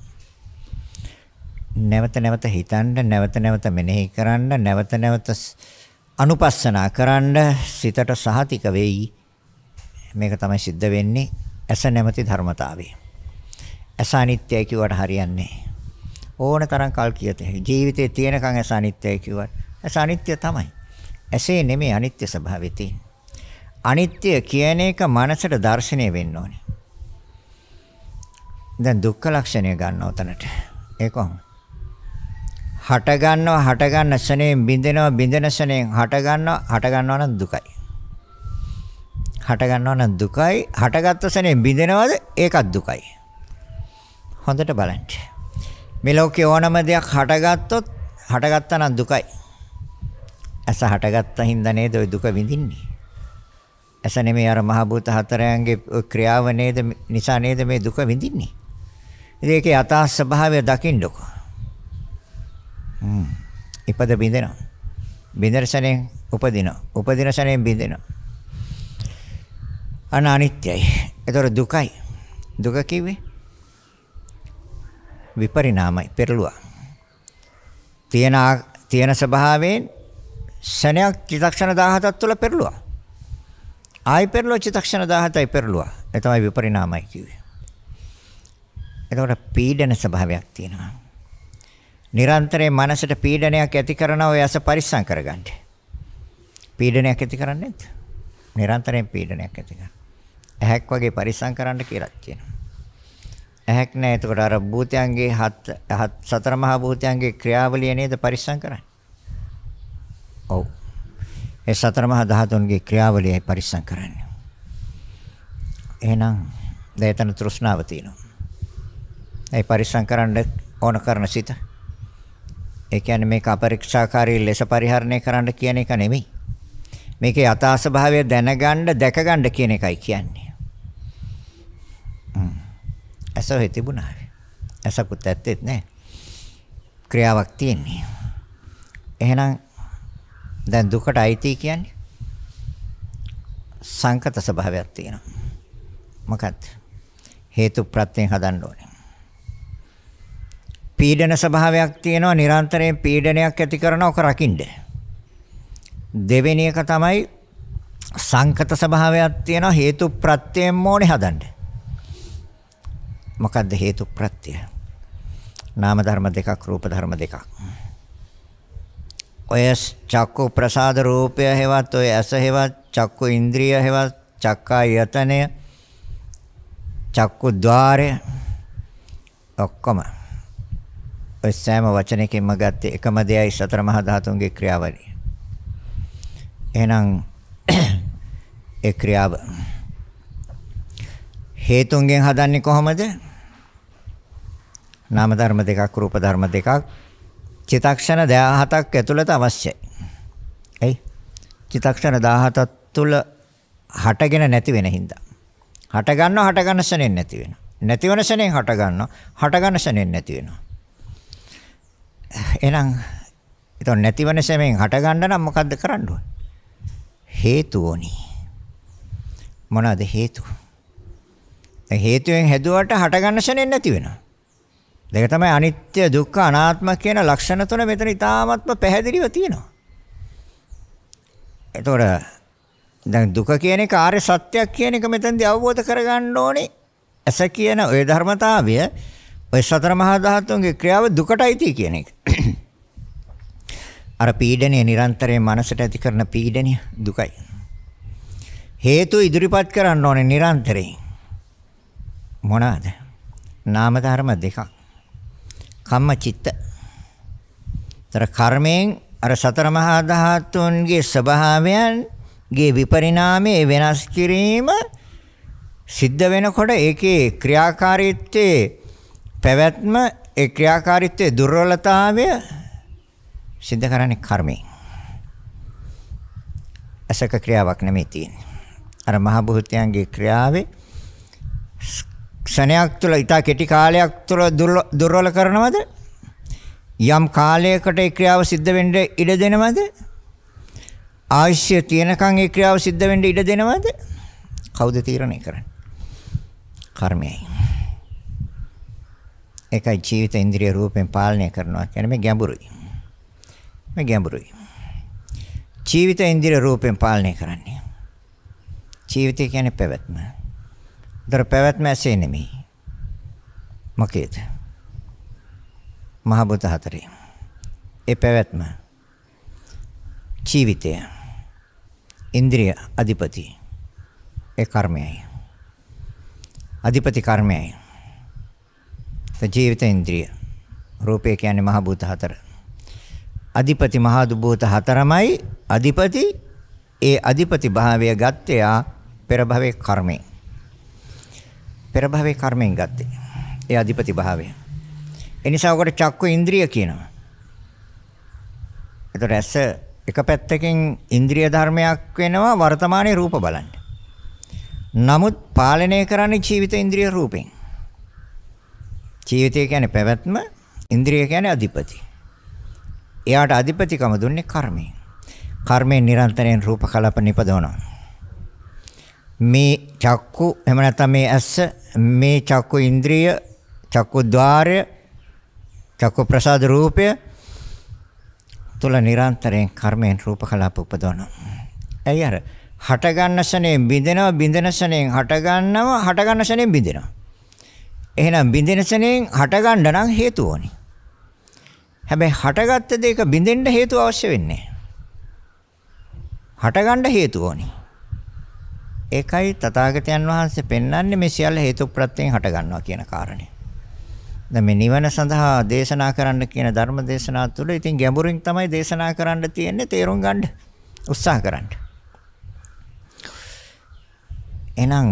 [SPEAKER 1] නැවත නැවත හිතන්න නැවත නැවත මෙනෙහි කරන්න නැවත නැවත අනුපස්සනා කරන්න සිතට සහතික වෙයි. මේක තමයි සිද්ධ වෙන්නේ ඇස නැමැති ධර්මතාවය. ඇස අනිත්‍යයි කිව්වට හරියන්නේ ඕන තරම් කල් කියත හැකි. ජීවිතේ තියෙනකන් ඇස අනිත්‍යයි කිව්වට ඇස අනිත්‍ය තමයි. ඇසේ නෙමෙයි අනිත්‍ය ස්වභාවය තියෙන්නේ. අනිත්‍ය කියන එක මනසට දැర్శණය වෙන්න ඕනේ. දැන් දුක්ඛ ලක්ෂණය ගන්න උතනට. ඒක කොහොමද? හට ගන්නවා හට ගන්න ස්නේහයෙන් බින්දෙනවා බින්දෙන ස්නේහයෙන් හට ගන්නවා හට ගන්නවා නම් දුකයි. හට ගන්නවා නම් දුකයි හටගත්ත ස්නේහයෙන් බින්දෙනවද ඒකත් දුකයි. හොඳට බලන්න. මේ ලෝකේ ඕනම දෙයක් හටගත්තොත් හටගත්තා නම් දුකයි. ඇස හටගත්තා හින්දා නේද ওই දුක විඳින්නේ. ඇස නෙමෙයි අර මහ භූත හතරයන්ගේ ක්‍රියාව නේද නිසා නේද මේ දුක විඳින්නේ. ඉතින් ඒකේ යථා ස්වභාවය දකින්නකෝ. ඉපද බින්දෙනවා. බින්දර්ශණයෙන් උපදිනවා. උපදිනශණයෙන් බින්දෙනවා. අන අනිත්‍යයි. ඒතර දුකයි. දුක කිව්වේ විපරිණාමයි පෙරළුවා. තියෙන තියෙන ස්වභාවයෙන් ශණයක් චිතක්ෂණ 17ක් තුළ පෙරළුවා. ආයි පෙරළුවා චිතක්ෂණ 17යි පෙරළුවා. ඒ තමයි විපරිණාමයි කිව්වේ. එතකොට පීඩන ස්වභාවයක් තියෙනවා. නිරන්තරයෙන් මනසට පීඩනයක් ඇති කරන ඔය අස පරිස්සම් කරගන්න. පීඩනයක් ඇති කරන්නේ නැද්ද? නිරන්තරයෙන් පීඩනයක් ඇති කරන. ඇහැක් වගේ පරිස්සම් කරන්න කියලා කියනවා. ඇහැක් නැහැ. එතකොට අර භූතයන්ගේ හත් සතර මහා භූතයන්ගේ ක්‍රියාවලිය නේද පරිස්සම් කරන්නේ? ඔව්. ඒ සතර මහා ධාතුන්ගේ ක්‍රියාවලියයි පරිස්සම් කරන්නේ. එහෙනම් දැන් එතන තෘෂ්ණාව තියෙනවා. ඒ පරිස්සම් කරන්න ඕන කරන සිත ඒ කියන්නේ මේක අපරීක්ෂාකාරී ලෙස පරිහරණය කරන්න කියන එක නෙමෙයි. මේකේ යථා ස්වභාවය දැනගන්න දැකගන්න කියන එකයි කියන්නේ. ඇස ඔහෙ තිබුණා. ඇසකුත් ඇත්තෙත් නෑ. ක්‍රියාවක් තියෙන්නේ. එහෙනම් දැන් දුකට අයිති කියන්නේ සංකත ස්වභාවයක් තියෙනවා. මොකක්ද? හේතු ප්‍රත්‍යයෙන් හදන්න ඕනේ. පීඩන ස්වභාවයක් තියෙනවා නිරන්තරයෙන් පීඩනයක් ඇති කරන ඔක රකින්න. දෙවෙනි එක තමයි සංකත ස්වභාවයක් තියෙනවා හේතු ප්‍රත්‍යයෙන් ඕනේ හදන්න. මොකද්ද හේතු ප්‍රත්‍යය? නාම ධර්ම දෙකක් රූප ධර්ම දෙකක්. ඔය චක්කු ප්‍රසාද රූපය හේවත් ඔය ඇස හේවත් චක්කු ඉන්ද්‍රිය හේවත් චක්කා යතනය චක්කු ద్వාරය ඔක්කොම ඔය සෑම වචනයකින්ම ගත්තේ එකම දෙයයි සතර මහා ධාතුන්ගේ ක්‍රියාවලිය. එහෙනම් (clears throat) ඒ ක්‍රියාව හේතුන්ගෙන් හදන්නේ කොහොමද? නාම ධර්ම දෙකක් රූප ධර්ම දෙකක් චිතක්ෂණ 17ක් ඇතුළත අවශ්‍යයි. එයි. චිතක්ෂණ 17ක් තුළ හටගෙන නැති වෙන හින්දා. හට ගන්නව හට ගන්න ශරණෙන් නැති වෙනවා. නැති වෙන ශරණෙන් හට ගන්නව හට ගන්න ශරණෙන් නැති වෙනවා. එහෙනම් ඒතොන් නැතිවෙන සෙමෙන් හට ගන්න නම් මොකද්ද කරන්න ඕන? හේතු ඕනි. මොනවාද හේතු? දැන් හේතුයෙන් හැදුවට හට ගන්න ශරණෙන් නැති වෙනවා. දෙක තමයි අනිත්‍ය දුක්ඛ අනාත්ම කියන ලක්ෂණ තුන මෙතන ඉතාමත්ම පැහැදිලිව තියෙනවා. එතකොට දැන් දුක කියන්නේ කාර්ය සත්‍යයක් කියන එක මෙතෙන්දී අවබෝධ කරගන්න ඕනේ. ඇස කියන ওই ධර්මතාවය ඔය සතර මහා ධාතුන්ගේ ක්‍රියාව දුකට අයිති කියන එක. අර පීඩනය නිරන්තරයෙන් මනසට ඇති කරන පීඩනය දුකයි. හේතු ඉදිරිපත් කරන්න ඕනේ නිරන්තරයෙන්. මොනවාද? නාම ධර්ම දෙකක්. කම්ම චිත්ත. තර කර්මයෙන් අර සතර මහා ධාතුන්ගේ ස්වභාවයන්ගේ විපරිණාමයේ වෙනස් කිරීම සිද්ධ වෙනකොට ඒකේ ක්‍රියාකාරීත්වයේ පැවැත්ම ඒ ක්‍රියාකාරීත්වයේ දුර්වලතාවය සිද්ධ කරන්නේ කර්මයෙන්. අසක ක්‍රියාවක් නෙමෙයි තියෙන්නේ. අර මහ භූතයන්ගේ ක්‍රියාවේ ක්ෂණයක් තුළ ඊට කෙටි කාලයක් තුළ දුර්වල කරනවද? යම් කාලයකට ඒ ක්‍රියාව සිද්ධ වෙන්න ඉඩ දෙනවද? ආශ්‍ය තියනකන් ඒ ක්‍රියාව සිද්ධ වෙන්න ඉඩ දෙනවද? කවුද තීරණය කරන්නේ? කර්මයයි. ඒකයි ජීවිත ඉන්ද්‍රිය රූපෙන් පාලනය කරනවා කියන්නේ මේ ගැඹුරුයි. මේ ගැඹුරුයි. ජීවිත ඉන්ද්‍රිය රූපෙන් පාලනය කරන්නේ. ජීවිතය කියන්නේ පැවැත්ම. දර පැවැත්ම ඇසේ නෙමෙයි. මොකේද? මහ බුත හතරේ. ඒ පැවැත්ම ජීවිතය ඉන්ද්‍රිය අධිපති ඒ කර්මයයි. අධිපති කර්මයයි. ජීවිත ඉන්ද්‍රිය. රූපය කියන්නේ මහ භූත හතර. අධිපති මහ භූත හතරමයි අධිපති ඒ අධිපති භාවය ගත්තේ ආ පෙර භවයේ කර්මයෙන්. පෙර භවයේ කර්මයෙන් ගත්තේ. ඒ අධිපති භාවය. එනිසා ඔකට චක්කු ඉන්ද්‍රිය කියනවා. ඒතර ඇස එක පැත්තකින් ඉන්ද්‍රිය ධර්මයක් වෙනවා වර්තමානයේ රූප බලන්න. නමුත් පාලනය කරන්නේ ජීවිත ඉන්ද්‍රිය රූපෙන්. ජීවිතය කියන්නේ පැවැත්ම, ඉන්ද්‍රිය කියන්නේ අධිපති. එයාට අධිපතිකම දුන්නේ කර්මයෙන්. කර්මයෙන් නිරන්තරයෙන් රූප කලාප නිපදවනවා. මේ චක්කු එහෙම නැත්නම් මේ ඇස මේ චක්කු ඉන්ද්‍රිය චක්කු ద్వාරය චක්කු ප්‍රසාද රූපය තුල නිරන්තරයෙන් කර්මයෙන් රූප කලාප උපදවනවා. ඇයි අර හට ගන්න ශනේ බිඳෙනවා බිඳෙන ශනේ හට ගන්නවා හට ගන්න ශනේ බිඳෙනවා. එහෙනම් බින්දෙන සෙනෙන් හටගන්න නම් හේතු ඕනේ. හැබැයි හටගත්ත දෙයක බින්දෙන්න හේතු අවශ්‍ය වෙන්නේ හටගන්න හේතු ඕනේ. ඒකයි තථාගතයන් වහන්සේ පෙන්වන්නේ මේ සියල්ල හේතු ප්‍රත්‍යයෙන් හට ගන්නවා කියන කාරණය. දැන් මේ නිවන සඳහා දේශනා කරන්න කියන ධර්ම දේශනා තුළ ඉතින් ගැඹුරින් තමයි දේශනා කරන්න තියෙන්නේ තේරුම් ගන්න උත්සාහ කරන්න. එහෙනම්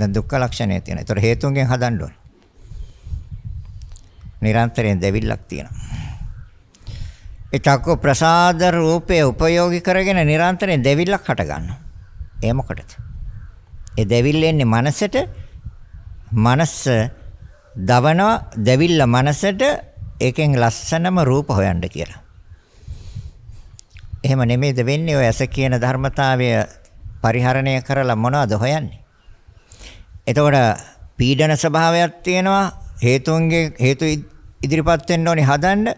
[SPEAKER 1] දැන් දුක්ඛ ලක්ෂණය තියෙනවා. ඒතර හේතුන්ගෙන් හදන්න ඕන. නිරන්තරයෙන් දෙවිල්ලක් තියෙනවා. ඒ චක්ක ප්‍රසාද රූපේ උපයෝගී කරගෙන නිරන්තරයෙන් දෙවිල්ලක් හට ගන්නවා. ඒ මොකටද? ඒ දෙවිල්ල එන්නේ මනසට. මනස දවනවා දෙවිල්ල මනසට ඒකෙන් ලස්සනම රූප හොයන්න කියලා. එහෙම නෙමෙයිද වෙන්නේ ඔය ඇස කියන ධර්මතාවය පරිහරණය කරලා මොනවද හොයන්නේ? එතකොට පීඩන ස්වභාවයක් තියෙනවා හේතුන්ගේ හේතු ඉදිරිපත් වෙන්න ඕනේ හදන්න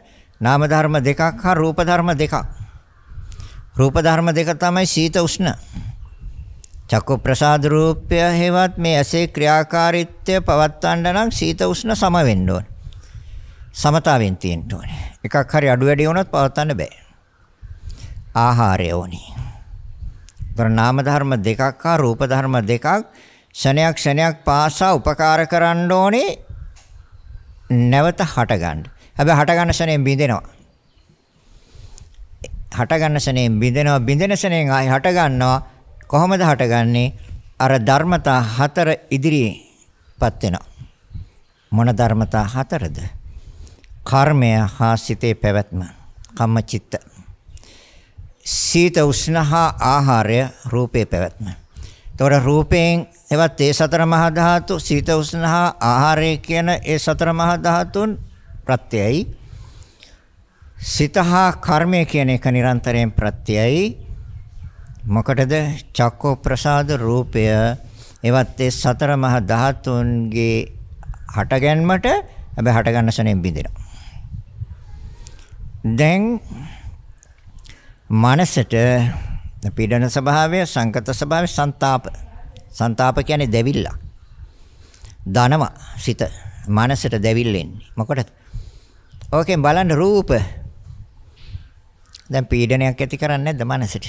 [SPEAKER 1] නාම ධර්ම දෙකක් හා රූප ධර්ම දෙකක් රූප ධර්ම දෙක තමයි සීත උෂ්ණ චක්කු ප්‍රසාද රූපය හේවත් මේ ඇසේ ක්‍රියාකාරීත්වය පවත්වන්න නම් සීත උෂ්ණ සම වෙන්න ඕන සමතාවෙන් තියෙන්න ඕනේ එකක් හරි අඩු වැඩි වුණොත් පවත්වන්න බෑ ආහාරය ඕනේ නාම ධර්ම දෙකක් හා රූප ධර්ම දෙකක් ෂණයක් ෂණයක් පාසා උපකාර කරන්න ඕනේ නැවත හටගන්න. හැබැයි හටගන්න ෂණයෙන් බිඳෙනවා. හටගන්න ෂණයෙන් බිඳෙනවා බිඳෙන ෂණයෙන් ආයි හටගන්නවා. කොහොමද හටගන්නේ? අර ධර්මතා හතර ඉදිරියේපත් වෙනවා. මොන ධර්මතා හතරද? කර්මය හා සිතේ පැවැත්ම. කම්මචිත්ත. සීත උෂ්ණහා ආහාරය රූපේ පැවැත්ම. ඒතකොට රූපයෙන් එවත් ඒ සතර මහා ධාතු සීත උෂ්ණ හා ආහාරය කියන ඒ සතර මහා ධාතුන් ප්‍රත්‍යයයි. සිත හා කර්මය කියන එක නිරන්තරයෙන් ප්‍රත්‍යයයි. මොකටද? චක්කෝ ප්‍රසාද රූපය එවත් ඒ සතර මහා ධාතුන්ගේ හටගැන්මට හැබැයි හටගන්න සනෙන් බිඳිනවා. දැන් මනසට පීඩන ස්වභාවය, සංකත ස්වභාවය, ਸੰతాප. ਸੰతాප කියන්නේ දෙවිල්ල. ධනව සිත මනසට දෙවිල් වෙන්නේ. මොකටද? ඕකෙන් බලන්න රූප. දැන් පීඩනයක් ඇති කරන්නේ නැද්ද මනසට?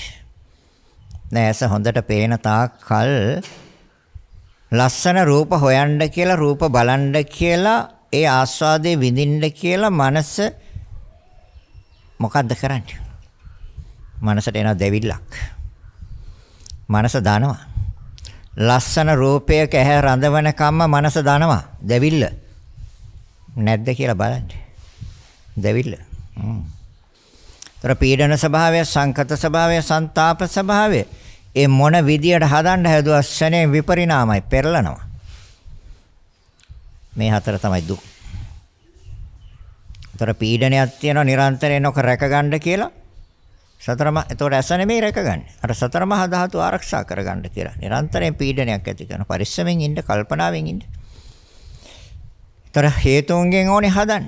[SPEAKER 1] නෑ ඇස හොඳට පේන තාක් කල් ලස්සන රූප හොයන්න කියලා රූප බලන්න කියලා ඒ ආස්වාදේ විඳින්න කියලා මනස මොකද්ද කරන්නේ? මනසට එන දෙවිල්ලක්. මනස දනවා. ලස්සන රූපයක ඇහැ රඳවන කම්ම මනස දනවා. දෙවිල්ල. නැද්ද කියලා බලන්න. දෙවිල්ල. හ්ම්. ඒතර පීඩන ස්වභාවය, සංකත ස්වභාවය, ਸੰతాප ස්වභාවය ඒ මොන විදියට හදන්න හැදුවා ශනේ විපරිණාමයි පෙරලනවා. මේ හතර තමයි දුක්. ඒතර පීඩනයක් තියෙනවා නිරන්තරයෙන් ඔක රැකගන්න කියලා සතරම එතකොට ඇස නෙමෙයි රැකගන්නේ. අර සතර මහා ධාතු ආරක්ෂා කරගන්න කියලා. නිරන්තරයෙන් පීඩනයක් ඇති කරන පරිස්සමෙන් ඉන්න, කල්පනාවෙන් ඉන්න. ඒතර හේතුන්ගෙන් ඕනේ හදන්න.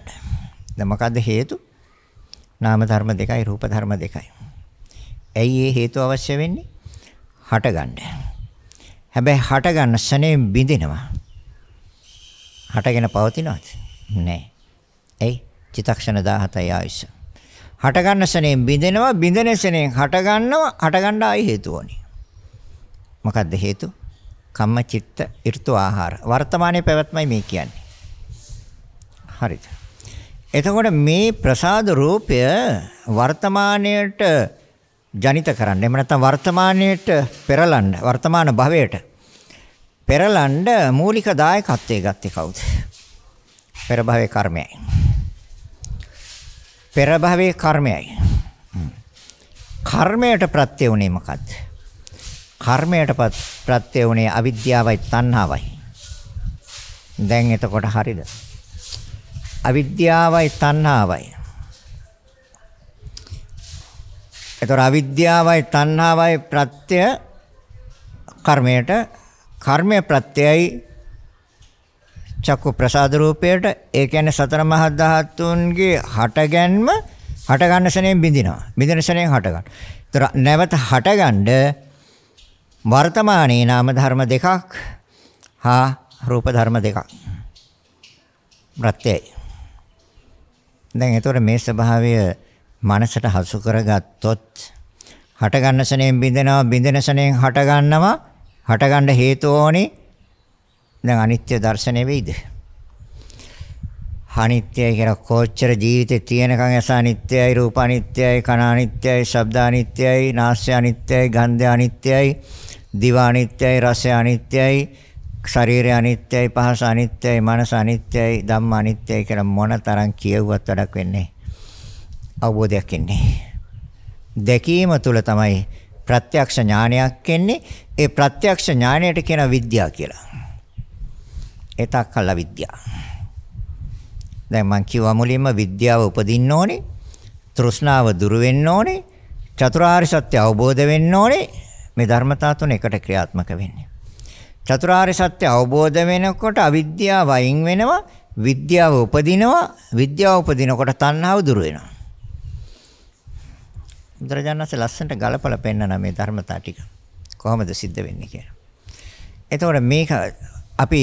[SPEAKER 1] දැන් මොකද්ද හේතු? නාම ධර්ම දෙකයි, රූප ධර්ම දෙකයි. ඇයි මේ හේතු අවශ්‍ය වෙන්නේ? හටගන්න. හැබැයි හටගන්න ශනේම් බිඳිනවා. හටගෙන පවතිනවද? නැහැ. ඇයි? චිතක්ෂණ 17යි ආයුෂ. හට ගන්න සෙනෙන් බිඳෙනවා බිඳෙන සෙනෙන් හට ගන්නවා හට ගන්න ආයි හේතුවනි මොකද්ද හේතු කම්ම චිත්ත ඍතු ආහාර වර්තමානයේ පැවැත්මයි මේ කියන්නේ හරිද එතකොට මේ ප්‍රසාද රූපය වර්තමානයට ජනිත කරන්න. එහෙම නැත්නම් වර්තමානයට පෙරලන්න වර්තමාන භවයට පෙරලන්න මූලික දායකත්වයේ ගත්තේ කවුද? පෙර භවයේ කර්මයයි. පෙර භවයේ කර්මයයි. කර්මයට ප්‍රත්‍ය වුණේ මොකද්ද? කර්මයට ප්‍රත්‍ය වුණේ අවිද්‍යාවයි තණ්හාවයි. දැන් එතකොට හරිද? අවිද්‍යාවයි තණ්හාවයි. එතකොට අවිද්‍යාවයි තණ්හාවයි ප්‍රත්‍ය කර්මයට කර්මය ප්‍රත්‍යයයි චක්කු ප්‍රසාද රූපයට ඒ කියන්නේ සතර මහා ධාතුන්ගේ හටගැන්ම හට ගන්න සෙනෙන් බිඳිනවා. බිඳින සෙනෙන් හට ගන්න. ඒතර නැවත හටගන්න වර්තමානයේ නාම ධර්ම දෙකක් හා රූප ධර්ම දෙකක්. ප්‍රත්‍යයයි. දැන් ඒතර මේ ස්වභාවය මනසට හසු කරගත්තොත් හට ගන්න සෙනෙන් බිඳිනවා බිඳින සෙනෙන් හට ගන්නවා හට ගන්න හේතු ඕනේ දැන් අනිත්‍ය දර්ශනය වෙයිද? අනිත්‍යයි කියලා කොච්චර ජීවිතේ තියෙනකන් ඇස අනිත්‍යයි, රූප අනිත්‍යයි, කන අනිත්‍යයි, ශබ්ද අනිත්‍යයි, නාසය අනිත්‍යයි, ගන්ධය අනිත්‍යයි, දිව අනිත්‍යයි, රසය අනිත්‍යයි, ශරීරය අනිත්‍යයි, පහස අනිත්‍යයි, මනස අනිත්‍යයි, ධම්ම අනිත්‍යයි කියලා මොන තරම් කියවුවත් වැඩක් වෙන්නේ අවබෝධයක් එන්නේ. දැකීම තුළ තමයි ප්‍රත්‍යක්ෂ ඥානයක් එන්නේ. ඒ ප්‍රත්‍යක්ෂ ඥානයට කියන විද්‍යාව කියලා. එතක් කළා විද්‍යාව. දැන් මම කිව්වා මුලින්ම විද්‍යාව උපදින්න ඕනේ. තෘෂ්ණාව දුරු වෙන්න ඕනේ. චතුරාර්ය සත්‍ය අවබෝධ වෙන්න ඕනේ. මේ ධර්මතා තුන එකට ක්‍රියාත්මක වෙන්නේ. චතුරාර්ය සත්‍ය අවබෝධ වෙනකොට අවිද්‍යාව වයින් වෙනවා. විද්‍යාව උපදිනවා. විද්‍යාව උපදිනකොට තණ්හාව දුරු වෙනවා. බුදුරජාණන්සේ ලස්සනට ගලපලා පෙන්නන මේ ධර්මතා ටික කොහොමද සිද්ධ වෙන්නේ කියලා. එතකොට මේක අපි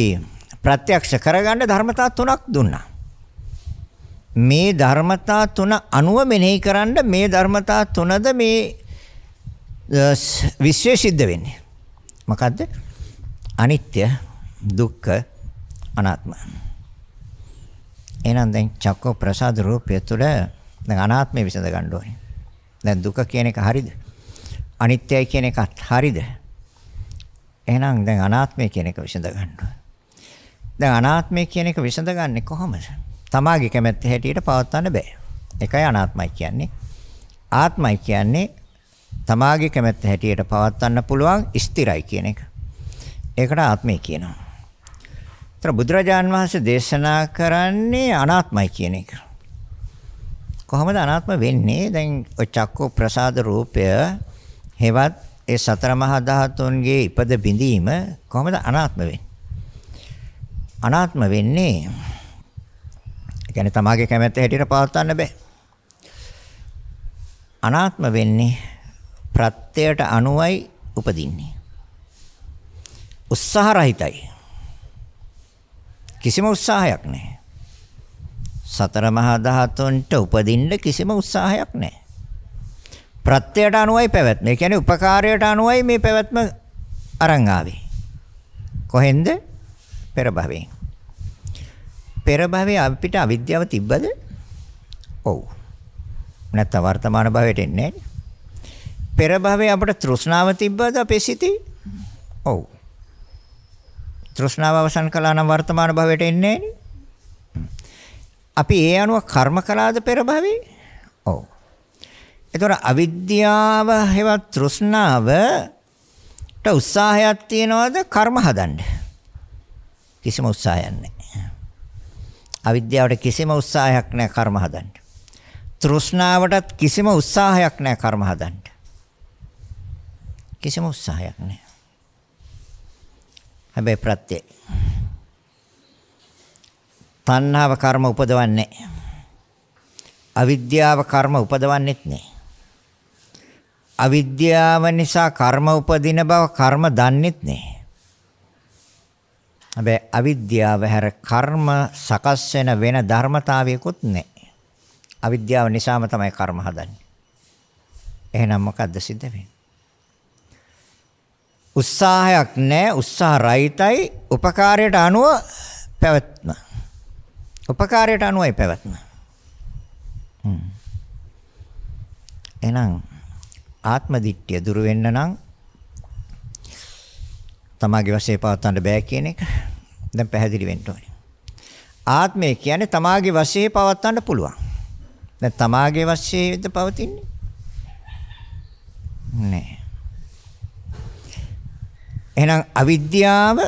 [SPEAKER 1] ප්‍රත්‍යක්ෂ කරගන්න ධර්මතා තුනක් දුන්නා. මේ ධර්මතා තුන අනුව මෙනෙහි කරන්න මේ ධර්මතා තුනද මේ විශ්වය සිද්ධ වෙන්නේ. මොකද්ද? අනිත්‍ය, දුක්ඛ, අනාත්ම. එහෙනම් දැන් චක්ක ප්‍රසාද රූපය තුළ දැන් අනාත්මය විසඳ ගන්න ඕනේ. දැන් දුක කියන එක හරිද? අනිත්‍යයි කියන එකත් හරිද? එහෙනම් දැන් අනාත්මය කියන එක විසඳ ගන්න ඕනේ. දැන් අනාත්මය කියන එක විසඳගන්නේ කොහොමද? තමාගේ කැමැත්ත හැටියට පවත්වන්න බෑ. ඒකයි අනාත්මයි කියන්නේ. ආත්මයි කියන්නේ තමාගේ කැමැත්ත හැටියට පවත්වන්න පුළුවන් ස්ථිරයි කියන එක. ඒකට ආත්මය කියනවා. ඒතර බුදුරජාන් වහන්සේ දේශනා කරන්නේ අනාත්මයි කියන එක. කොහොමද අනාත්ම වෙන්නේ? දැන් ඔය චක්කෝ ප්‍රසාද රූපය හෙවත් ඒ සතර මහා ධාතුන්ගේ ඉපද බිඳීම කොහොමද අනාත්ම වෙන්නේ? අනාත්ම වෙන්නේ. ඒ කියන්නේ තමාගේ කැමැත්ත හැටියට පවත්වන්න බෑ. අනාත්ම වෙන්නේ ප්‍රත්‍යයට අනුවයි උපදින්නේ. උත්සාහ රහිතයි. කිසිම උත්සාහයක් නැහැ. සතර මහා ධාතුන්ට උපදින්න කිසිම උත්සාහයක් නැහැ. ප්‍රත්‍යයට අනුවයි පැවැත්ම. ඒ කියන්නේ උපකාරයට අනුවයි මේ පැවැත්ම අරන් ආවේ. කොහෙන්ද? පෙර භවයෙන්. පෙර භවයේ අපිට අවිද්‍යාව තිබ්බද? ඔව්. නැත්නම් වර්තමාන භවයට එන්නේ නැහැ. පෙර භවයේ අපට තෘෂ්ණාව තිබ්බද අපේ සිතේ? ඔව්. තෘෂ්ණාව අවසන් කළා නම් වර්තමාන භවයට එන්නේ අපි ඒ අනුව කර්ම කළාද පෙර භවයේ? ඔව්. ඒතොර අවිද්‍යාව හෙවත් තෘෂ්ණාව ට උත්සාහයක් තියනවාද කර්ම හදන්න? කිසිම උත්සාහයක් නැහැ. අවිද්‍යාවට කිසිම උත්සාහයක් නැහැ කර්ම හදන්න. තෘෂ්ණාවටත් කිසිම උත්සාහයක් නැහැ කර්ම හදන්න. කිසිම උත්සාහයක් නැහැ. හැබැයි ප්‍රත්‍ය. තණ්හාව කර්ම උපදවන්නේ අවිද්‍යාව කර්ම උපදවන්නේත් නෑ. අවිද්‍යාව නිසා කර්ම උපදින බව කර්ම දන්නේත් නෑ. හැබැයි අවිද්‍යාව හැර කර්ම සකස් වෙන වෙන ධර්මතාවයකුත් නැහැ. අවිද්‍යාව නිසාම තමයි කර්ම හදන්නේ. එහෙනම් මොකද්ද සිද්ධ වෙන්නේ? උත්සාහයක් නැහැ. උත්සාහ රහිතයි. උපකාරයට අනුව පැවැත්ම. උපකාරයට අනුවයි පැවැත්ම. එහෙනම් ආත්ම දිට්ඨිය දුරු වෙන්න නම් තමාගේ වශයෙන් පවත්වන්න බෑ කියන එක දැන් පැහැදිලි වෙන්න ඕනේ. ආත්මය කියන්නේ තමාගේ වශයෙන් පවත්වන්න පුළුවන්. දැන් තමාගේ වශයෙන්ද පවතින්නේ? නෑ. එහෙනම් අවිද්‍යාව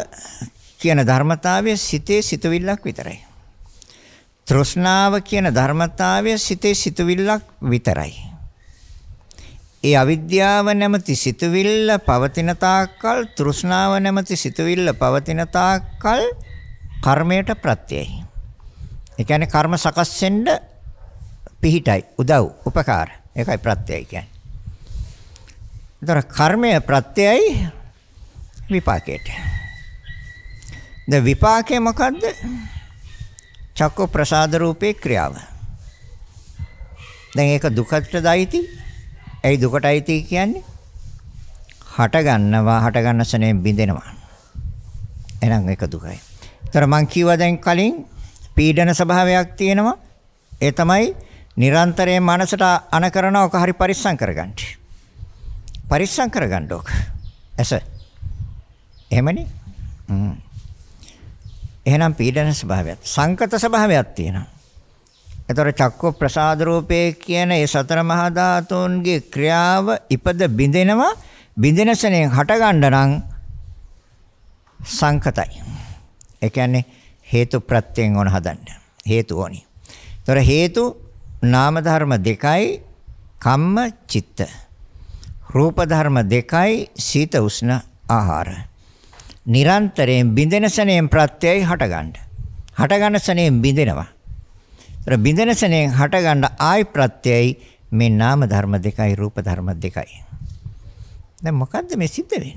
[SPEAKER 1] කියන ධර්මතාවය සිතේ සිතවිල්ලක් විතරයි. තෘෂ්ණාව කියන ධර්මතාවය සිතේ සිතවිල්ලක් විතරයි. ඒ අවිද්‍යාව නැමැති සිතුවිල්ල පවතින තාක්කල් තෘෂ්ණාව නැමැති සිතුවිල්ල පවතින තාක්කල් කර්මයට ප්‍රත්‍යයයි. ඒ කියන්නේ කර්ම සකස් වෙන්න පිහිටයි උදව් උපකාර. ඒකයි ප්‍රත්‍යයයි කියන්නේ. ඒතර කර්මය ප්‍රත්‍යයයි විපාකයට. දැන් විපාකේ මොකද්ද? චක්ක ප්‍රසාද රූපේ ක්‍රියාව. දැන් ඒක දුකට දයිති ඇයි දුකට අයිති කියන්නේ? හට ගන්නවා හට ගන්න ස්නේහයෙන් බිඳෙනවා. එහෙනම් ඒක දුකයි. ඒතර මං කිව්වා දැන් කලින් පීඩන ස්වභාවයක් තියෙනවා. ඒ තමයි නිරන්තරයෙන් මනසට අන කරන ඔක හරි පරිස්සම් කරගන්න. පරිස්සම් කරගන්න ඕක. ඇස. එහෙමනේ. එහෙනම් පීඩන ස්වභාවයක් සංකත ස්වභාවයක් තියෙනවා. එතකොට චක්කු ප්‍රසාද රූපේ කියන ඒ සතර මහා ධාතුන්ගේ ක්‍රියාව ඉපද බිඳෙනවා බිඳෙන සෙනෙන් හටගන්න නම් සංකතයි. ඒ කියන්නේ හේතු ප්‍රත්‍යයෙන් ඕන හදන්න. හේතු ඕනි. එතකොට හේතු නාම ධර්ම දෙකයි කම්ම චිත්ත. රූප ධර්ම දෙකයි සීත උෂ්ණ ආහාර. නිරන්තරයෙන් බිඳෙන සෙනෙන් ප්‍රත්‍යයයි හටගන්න. හටගන්න සෙනෙන් බිඳෙනවා. ඒතර බින්දෙන සෙනෙන් හටගන්න ආයි ප්‍රත්‍යයයි මේ නාම ධර්ම දෙකයි රූප ධර්ම දෙකයි. දැන් මොකද්ද මේ සිද්ධ වෙන්නේ?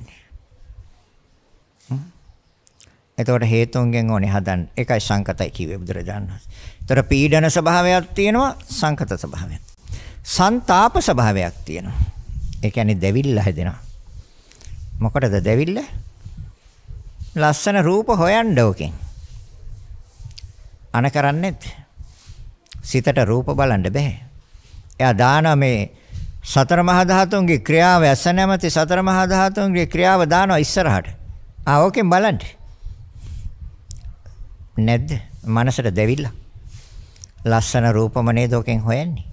[SPEAKER 1] එතකොට හේතුන්ගෙන් ඕනේ හදන්න. ඒකයි සංකතයි කිව්වේ බුදුරජාණන් වහන්සේ. ඒතර පීඩන ස්වභාවයක් තියෙනවා සංකත ස්වභාවයක්. සන්තාප ස්වභාවයක් තියෙනවා. ඒ කියන්නේ දෙවිල්ල හැදෙනවා. මොකටද දෙවිල්ල? ලස්සන රූප හොයන්න ඕකෙන්. අන කරන්නේ නැත්නම් සිතට රූප බලන්න බෑ. එයා දානවා මේ සතර මහා ධාතුන්ගේ ක්‍රියාව ඇස නැමැති සතර මහා ධාතුන්ගේ ක්‍රියාව දානවා ඉස්සරහට. ආ ඕකෙන් බලන්න. නැද්ද? මනසට දෙවිලා. ලස්සන රූපම නේද ඔකෙන් හොයන්නේ.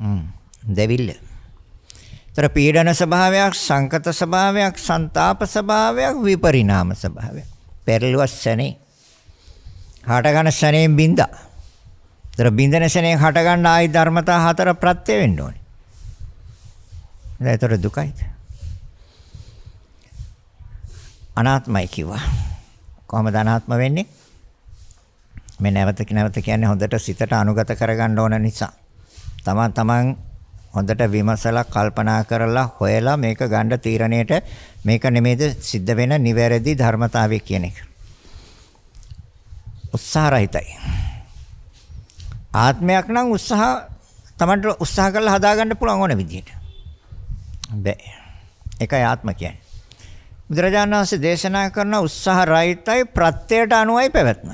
[SPEAKER 1] හ්ම් දෙවිල්ල. තර පීඩන ස්වභාවයක්, සංකත ස්වභාවයක්, ਸੰతాප ස්වභාවයක්, විපරිණාම ස්වභාවයක්. පෙරළුවස්සනේ. හටගන සනේම් බින්දා. ඒතර බින්දනසනේ හටගන්න ආයි ධර්මතා හතර ප්‍රත්‍ය වෙන්න ඕනේ. නේද? ඒතර දුකයි. අනාත්මයි කිව්වා. කොහමද අනාත්ම වෙන්නේ? මේ නැවත නැවත කියන්නේ හොඳට සිතට අනුගත කරගන්න ඕන නිසා. තමන් තමන් හොඳට විමසලා කල්පනා කරලා හොයලා මේක ගන්න තීරණයට මේක නෙමෙයිද සිද්ධ වෙන නිවැරදි ධර්මතාවය කියන එක. උත්සාහරහිතයි. ආත්මයක් නම් උත්සාහ තමන්ට උත්සාහ කරලා හදාගන්න පුළුවන් ඕන විදිහට. බෑ. ඒකයි ආත්ම කියන්නේ. බුදුරජාණන් වහන්සේ දේශනා කරන උත්සාහ රහිතයි ප්‍රත්‍යයට අනුවයි පැවැත්ම.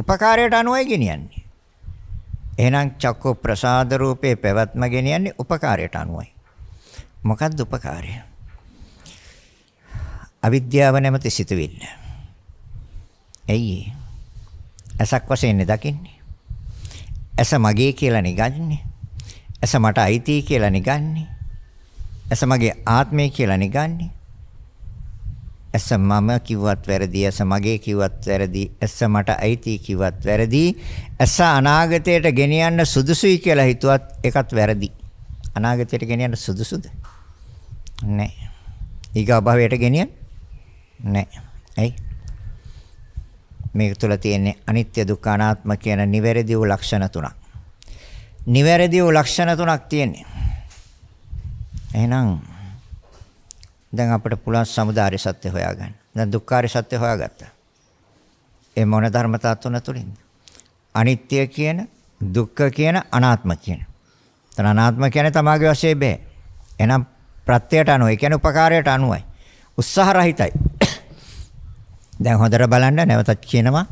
[SPEAKER 1] උපකාරයට අනුවයි ගෙනියන්නේ. එහෙනම් චක්ක ප්‍රසාද රූපේ පැවැත්ම ගෙනියන්නේ උපකාරයට අනුවයි. මොකක්ද උපකාරය? අවිද්‍යාව නැමැති සිතුවිල්ල. ඇයි? ඇසක් වශයෙන් දකින්නේ. ඇස මගේ කියලා නිගන්නේ. ඇස මට අයිති කියලා නිගන්නේ. ඇස මගේ ආත්මය කියලා නිගන්නේ. ඇස මම කිව්වත් වැරදි, ඇස මගේ කිව්වත් වැරදි, ඇස මට අයිති කිව්වත් වැරදි. ඇස අනාගතයට ගෙනියන්න සුදුසුයි කියලා හිතුවත් ඒකත් වැරදි. අනාගතයට ගෙනියන්න සුදුසුද? නැහැ. ඊගා භවයට ගෙනියන්න? නැහැ. ඇයි? මේක තුල තියෙන්නේ අනිත්‍ය දුක්ඛ අනාත්ම කියන නිවැරදි වූ ලක්ෂණ තුනක්. නිවැරදි වූ ලක්ෂණ තුනක් තියෙන්නේ. එහෙනම් දැන් අපිට පුළුවන් සමුදාය සත්‍ය හොයාගන්න. දැන් දුක්ඛාරය සත්‍ය හොයාගත්තා. ඒ මොන ධර්මතා තුන තුලින්ද? අනිත්‍ය කියන, දුක්ඛ කියන, අනාත්ම කියන. එතන අනාත්ම කියන්නේ තමාගේ වශයෙන් බෑ. එහෙනම් ප්‍රත්‍යයට අනුව, ඒ කියන්නේ උපකාරයට අනුවයි. උත්සාහ රහිතයි. දැන් හොඳට බලන්න නැවතත් කියනවා.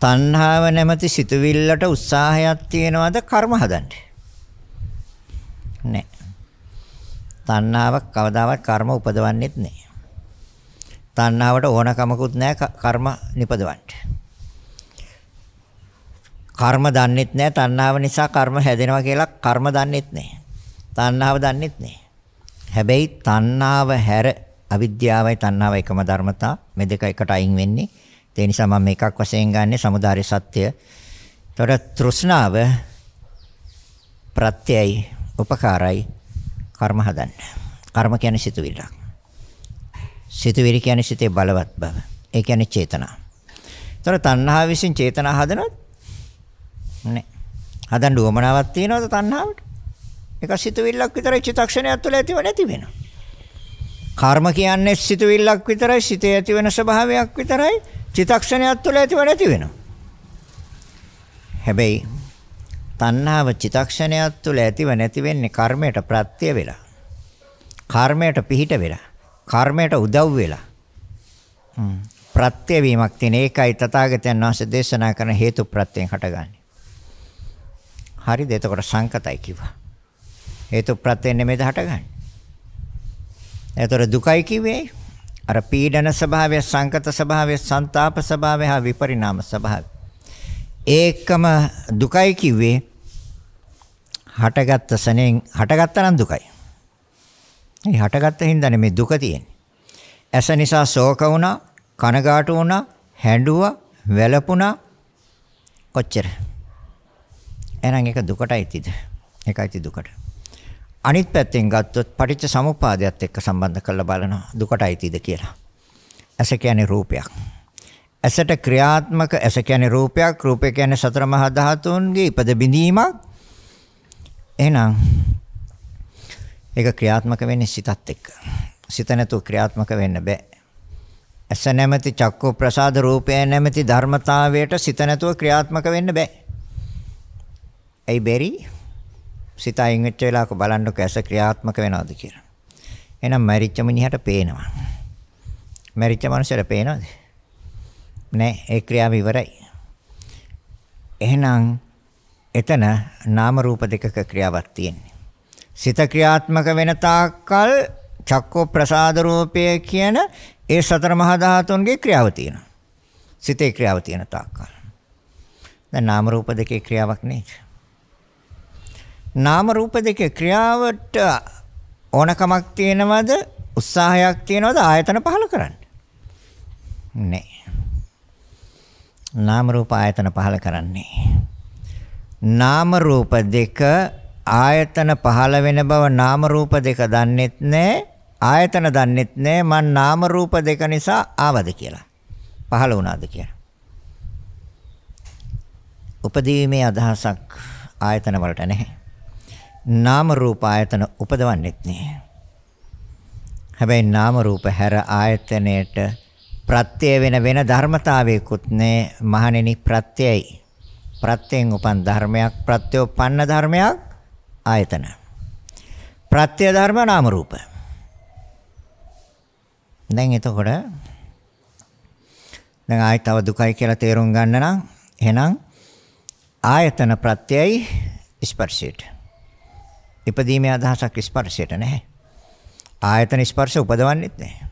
[SPEAKER 1] තණ්හාව නැමැති සිතුවිල්ලට උත්සාහයක් තියනවාද කර්ම හදන්න? නැහැ. තණ්හාව කවදාවත් කර්ම උපදවන්නේත් නැහැ. තණ්හාවට ඕන කමකුත් නැහැ කර්ම නිපදවන්න. කර්ම දන්නෙත් නැහැ තණ්හාව නිසා කර්ම හැදෙනවා කියලා කර්ම දන්නෙත් නැහැ. තණ්හාව දන්නෙත් නැහැ. හැබැයි තණ්හාව හැර අවිද්‍යාවයි තණ්හාවයි එකම ධර්මතා. මේ දෙක එකට අයින් වෙන්නේ. ඒ නිසා මම මේකක් වශයෙන් ගන්නෙ samudāri සත්‍ය. එතකොට තෘෂ්ණාව ප්‍රත්‍යයි උපකාරයි කර්ම හදන්න. කර්ම කියන්නේ සිතුවිල්ල. සිතුවිලි කියන්නේ සිතේ බලවත් බව. ඒ කියන්නේ චේතනා. එතකොට තණ්හාව විසින් චේතනා හදනවද? නැහැ. හදන්න උවමනාවක් තියනවද තණ්හාවට? එක සිතුවිල්ලක් විතරයි චිත්තක්ෂණයක් තුළ ඇතිව නැති වෙනවා. කර්ම කියන්නේ සිතුවිල්ලක් විතරයි, සිතේ ඇති වෙන ස්වභාවයක් විතරයි, චිතක්ෂණයක් තුළ ඇතිව නැති වෙනවා. හැබැයි තණ්හාව චිතක්ෂණයක් තුළ ඇතිව නැති වෙන්නේ කර්මයට ප්‍රත්‍ය වෙලා. කර්මයට පිහිට වෙලා. කර්මයට උදව් වෙලා. ප්‍රත්‍ය වීමක් තියෙන ඒකයි තථාගතයන් වහන්සේ දේශනා කරන හේතු ප්‍රත්‍යයෙන් හටගන්නේ. හරිද? එතකොට සංකතයි කිව්වා. හේතු ප්‍රත්‍යයෙන් නෙමෙයිද හටගන්නේ? එතකොට දුකයි කිව්වේ අර පීඩන ස්වභාවය, සංකත ස්වභාවය, ਸੰతాප ස්වභාවය හා විපරිණාම ස්වභාවය. ඒකම දුකයි කිව්වේ හටගත්ත සනෙන් හටගත්ත නම් දුකයි. මේ හටගත්ත හින්දානේ මේ දුක තියෙන්නේ. ඇස නිසා ශෝක වුණා, කනගාටු වුණා, හැඬුවා, වැළපුණා. කොච්චර? එහෙනම් ඒක දුකටයි තියද? ඒකයි ති දුකට. අනිත් පැත්තෙන් ගත්තොත් පටිච්ච සමුප්පාදයට එක්ක සම්බන්ධ කරලා බලනවා දුකට අයිතිද කියලා. ඇස කියන්නේ රූපයක්. ඇසට ක්‍රියාත්මක ඇස කියන්නේ රූපයක්, රූපය කියන්නේ සතර මහා ධාතුන්ගේ ඉපද බිඳීමක්. එහෙනම් ඒක ක්‍රියාත්මක වෙන්නේ සිතත් එක්ක. සිත නැතුව ක්‍රියාත්මක වෙන්න බෑ. ඇස නැමැති චක්කෝ ප්‍රසාද රූපය නැමැති ධර්මතාවයට සිත නැතුව ක්‍රියාත්මක වෙන්න බෑ. ඇයි බැරි? සිත අයින් වෙච්ච වෙලාවක බලන්නකො ඇස ක්‍රියාත්මක වෙනවද කියලා. එහෙනම් මැරිච්ච මිනිහට පේනවා. මැරිච්ච මනුස්සයට පේනවද? නෑ ඒ ක්‍රියාව ඉවරයි. එහෙනම් එතන නාම රූප දෙකක ක්‍රියාවක් තියෙන්නේ. සිත ක්‍රියාත්මක වෙන තාක්කල් චක්කෝ ප්‍රසාද රූපය කියන ඒ සතර මහා ධාතුන්ගේ ක්‍රියාව තියෙනවා. සිතේ ක්‍රියාව තියෙන තාක්කල්. දැන් නාම රූප දෙකේ ක්‍රියාවක් නේද? නාම රූප දෙකේ ක්‍රියාවට ඕනකමක් තියෙනවද? උත්සාහයක් තියෙනවද ආයතන පහල කරන්න? නෑ. නාම රූප ආයතන පහල කරන්නේ. නාම රූප දෙක ආයතන පහළ වෙන බව නාම රූප දෙක දන්නෙත් නෑ ආයතන දන්නෙත් නෑ මං නාම රූප දෙක නිසා ආවද කියලා පහළ වුණාද කියලා උපදීීමේ අදහසක් ආයතන වලට නැහැ නාම රූප ආයතන උපදවන්නෙත් නෑ. හැබැයි නාම රූප හැර ආයතනයට ප්‍රත්‍ය වෙන වෙන ධර්මතාවයකුත් නෑ මහණෙනි ප්‍රත්‍යයයි. ප්‍රත්‍යෙන් උපන් ධර්මයක් ප්‍රත්‍යෝපන්න ධර්මයක් ආයතන. ප්‍රත්‍ය ධර්ම නාම රූප. දැන් එතකොට දැන් ආයෙ තව දුකයි කියලා තේරුම් ගන්න නම් එහෙනම් ආයතන ප්‍රත්‍යයයි ස්පර්ශයට. ඉපදීමේ අදහසක් ස්පර්ශයට නැහැ. ආයතන ස්පර්ශ උපදවන්නෙත් නැහැ.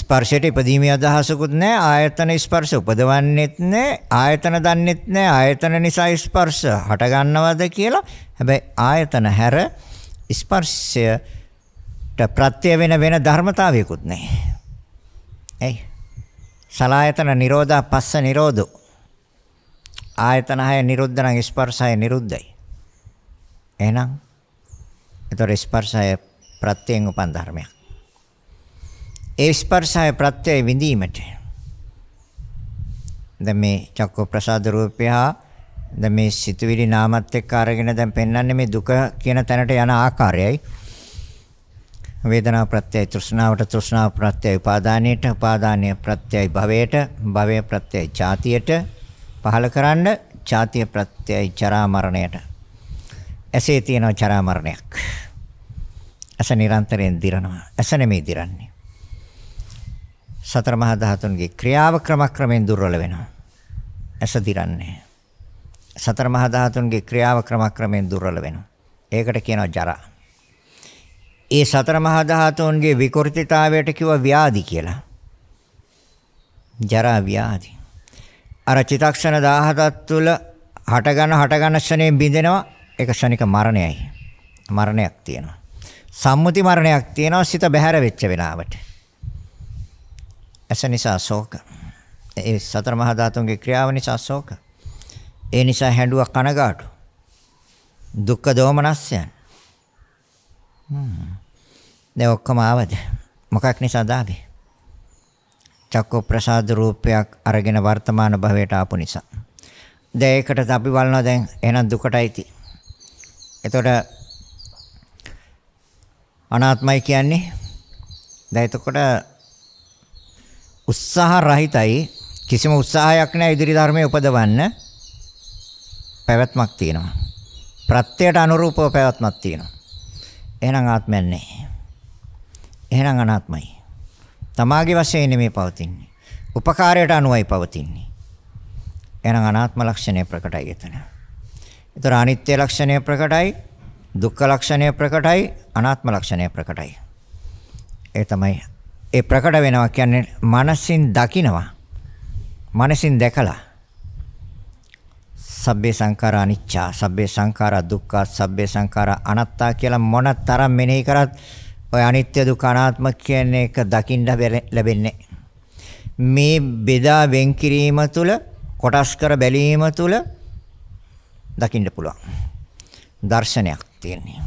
[SPEAKER 1] ස්පර්ශයට ඉපදීමේ අදහසකුත් නැහැ. ආයතන ස්පර්ශ උපදවන්නෙත් නැහැ. ආයතන දන්නෙත් නැහැ. ආයතන නිසා ස්පර්ශ හටගන්නවද කියලා. හැබැයි ආයතන හැර ස්පර්ශයට ප්‍රත්‍ය වෙන වෙන ධර්මතාවයකුත් නැහැ. එයි. සලායතන නිරෝධා පස්ස නිරෝධෝ ආයතන හය නිරුද්ධ නම් ස්පර්ශය නිරුද්ධයි. එහෙනම් ඒතර ස්පර්ශය ප්‍රත්‍යයෙන් උපන් ධර්මයක්. ඒ ස්පර්ශය ප්‍රත්‍යය විඳීමට දැන් මේ චක්ක ප්‍රසාද රූපය දැන් මේ සිතුවිලි නාමත් එක්ක අරගෙන දැන් පෙන්වන්නේ මේ දුක කියන තැනට යන ආකාරයයි. වේදනා ප්‍රත්‍යය තෘෂ්ණාවට තෘෂ්ණාව ප්‍රත්‍යය උපාදානයට උපාදානය ප්‍රත්‍යය භවයට භවය ප්‍රත්‍යය ජාතියට පහල කරන්න ජාතිය ප්‍රත්‍යය ජරා මරණයට ඇසේ තියෙන චරා මරණයක්. ඇස නිරන්තරයෙන් දිරනවා. ඇස නෙමෙයි දිරන්නේ. සතර මහා ධාතුන්ගේ ක්‍රියාව ක්‍රමක්‍රමෙන් දුර්වල වෙනවා. ඇස දිරන්නේ. සතර මහා ධාතුන්ගේ ක්‍රියාව ක්‍රමක්‍රමෙන් දුර්වල වෙනවා. ඒකට කියනවා ජරා. ඒ සතර මහා ධාතුන්ගේ විකෘතිතාවයට කිව්ව ව්‍යාධි කියලා. ජරා ව්‍යාධි. අර චිතක්ෂණ 17ක් තුල හටගන හටගන ශනේ බිඳෙනවා ඒක ෂණික මරණයයි. මරණයක් තියෙනවා. සම්මුති මරණයක් තියෙනවා සිත බැහැර වෙච්ච වෙලාවට. ඇස නිසා ශෝක. ඒ සතර මහා ධාතුන්ගේ ක්‍රියාව නිසා ශෝක. ඒ නිසා හැඬුව කනගාටු. දුක්ඛ දෝමනස්යන්. හ්ම්. දැන් ඔක්කොම ආවද? මොකක් නිසාද ආවේ? චක්ක ප්‍රසාද රූපයක් අරගෙන වර්තමාන භවයට ආපු නිසා. දැන් ඒකට අපි බලනවා දැන් එහෙනම් දුකටයි තියෙන්නේ. එතකොට අනාත්මයි කියන්නේ දැන් එතකොට උත්සාහ රහිතයි කිසිම උත්සාහයක් නැහැ ඉදිරි ධර්මයේ උපදවන්න පැවැත්මක් තියෙනවා. ප්‍රත්‍යයට අනුරූපව පැවැත්මක් තියෙනවා. එහෙනම් ආත්මයක් නැහැ. එහෙනම් අනාත්මයි. තමාගේ වශයෙන් නෙමෙයි පවතින්නේ. උපකාරයට අනුවයි පවතින්නේ. එහෙනම් අනාත්ම ලක්ෂණය ප්‍රකටයි එතන. ඒතර අනිත්‍ය ලක්ෂණය ප්‍රකටයි, දුක්ඛ ලක්ෂණය ප්‍රකටයි, අනාත්ම ලක්ෂණය ප්‍රකටයි. ඒ තමයි ඒ ප්‍රකට වෙනවා කියන්නේ මනසින් දකිනවා. මනසින් දැකලා. සබ්බේ සංඛාරා අනිච්චා, සබ්බේ සංඛාරා දුක්ඛා, සබ්බේ සංඛාරා අනාත්තා කියලා මොන තරම් මෙනෙහි කරත් ඔය අනිත්‍ය දුක්ඛ අනාත්ම කියන එක දකින්න ලැබෙන්නේ මේ බෙදා වෙන් කිරීම තුළ කොටස් කර බැලීම තුළ දකින්න පුළුවන්. දර්ශනයක් තියෙන්නේ.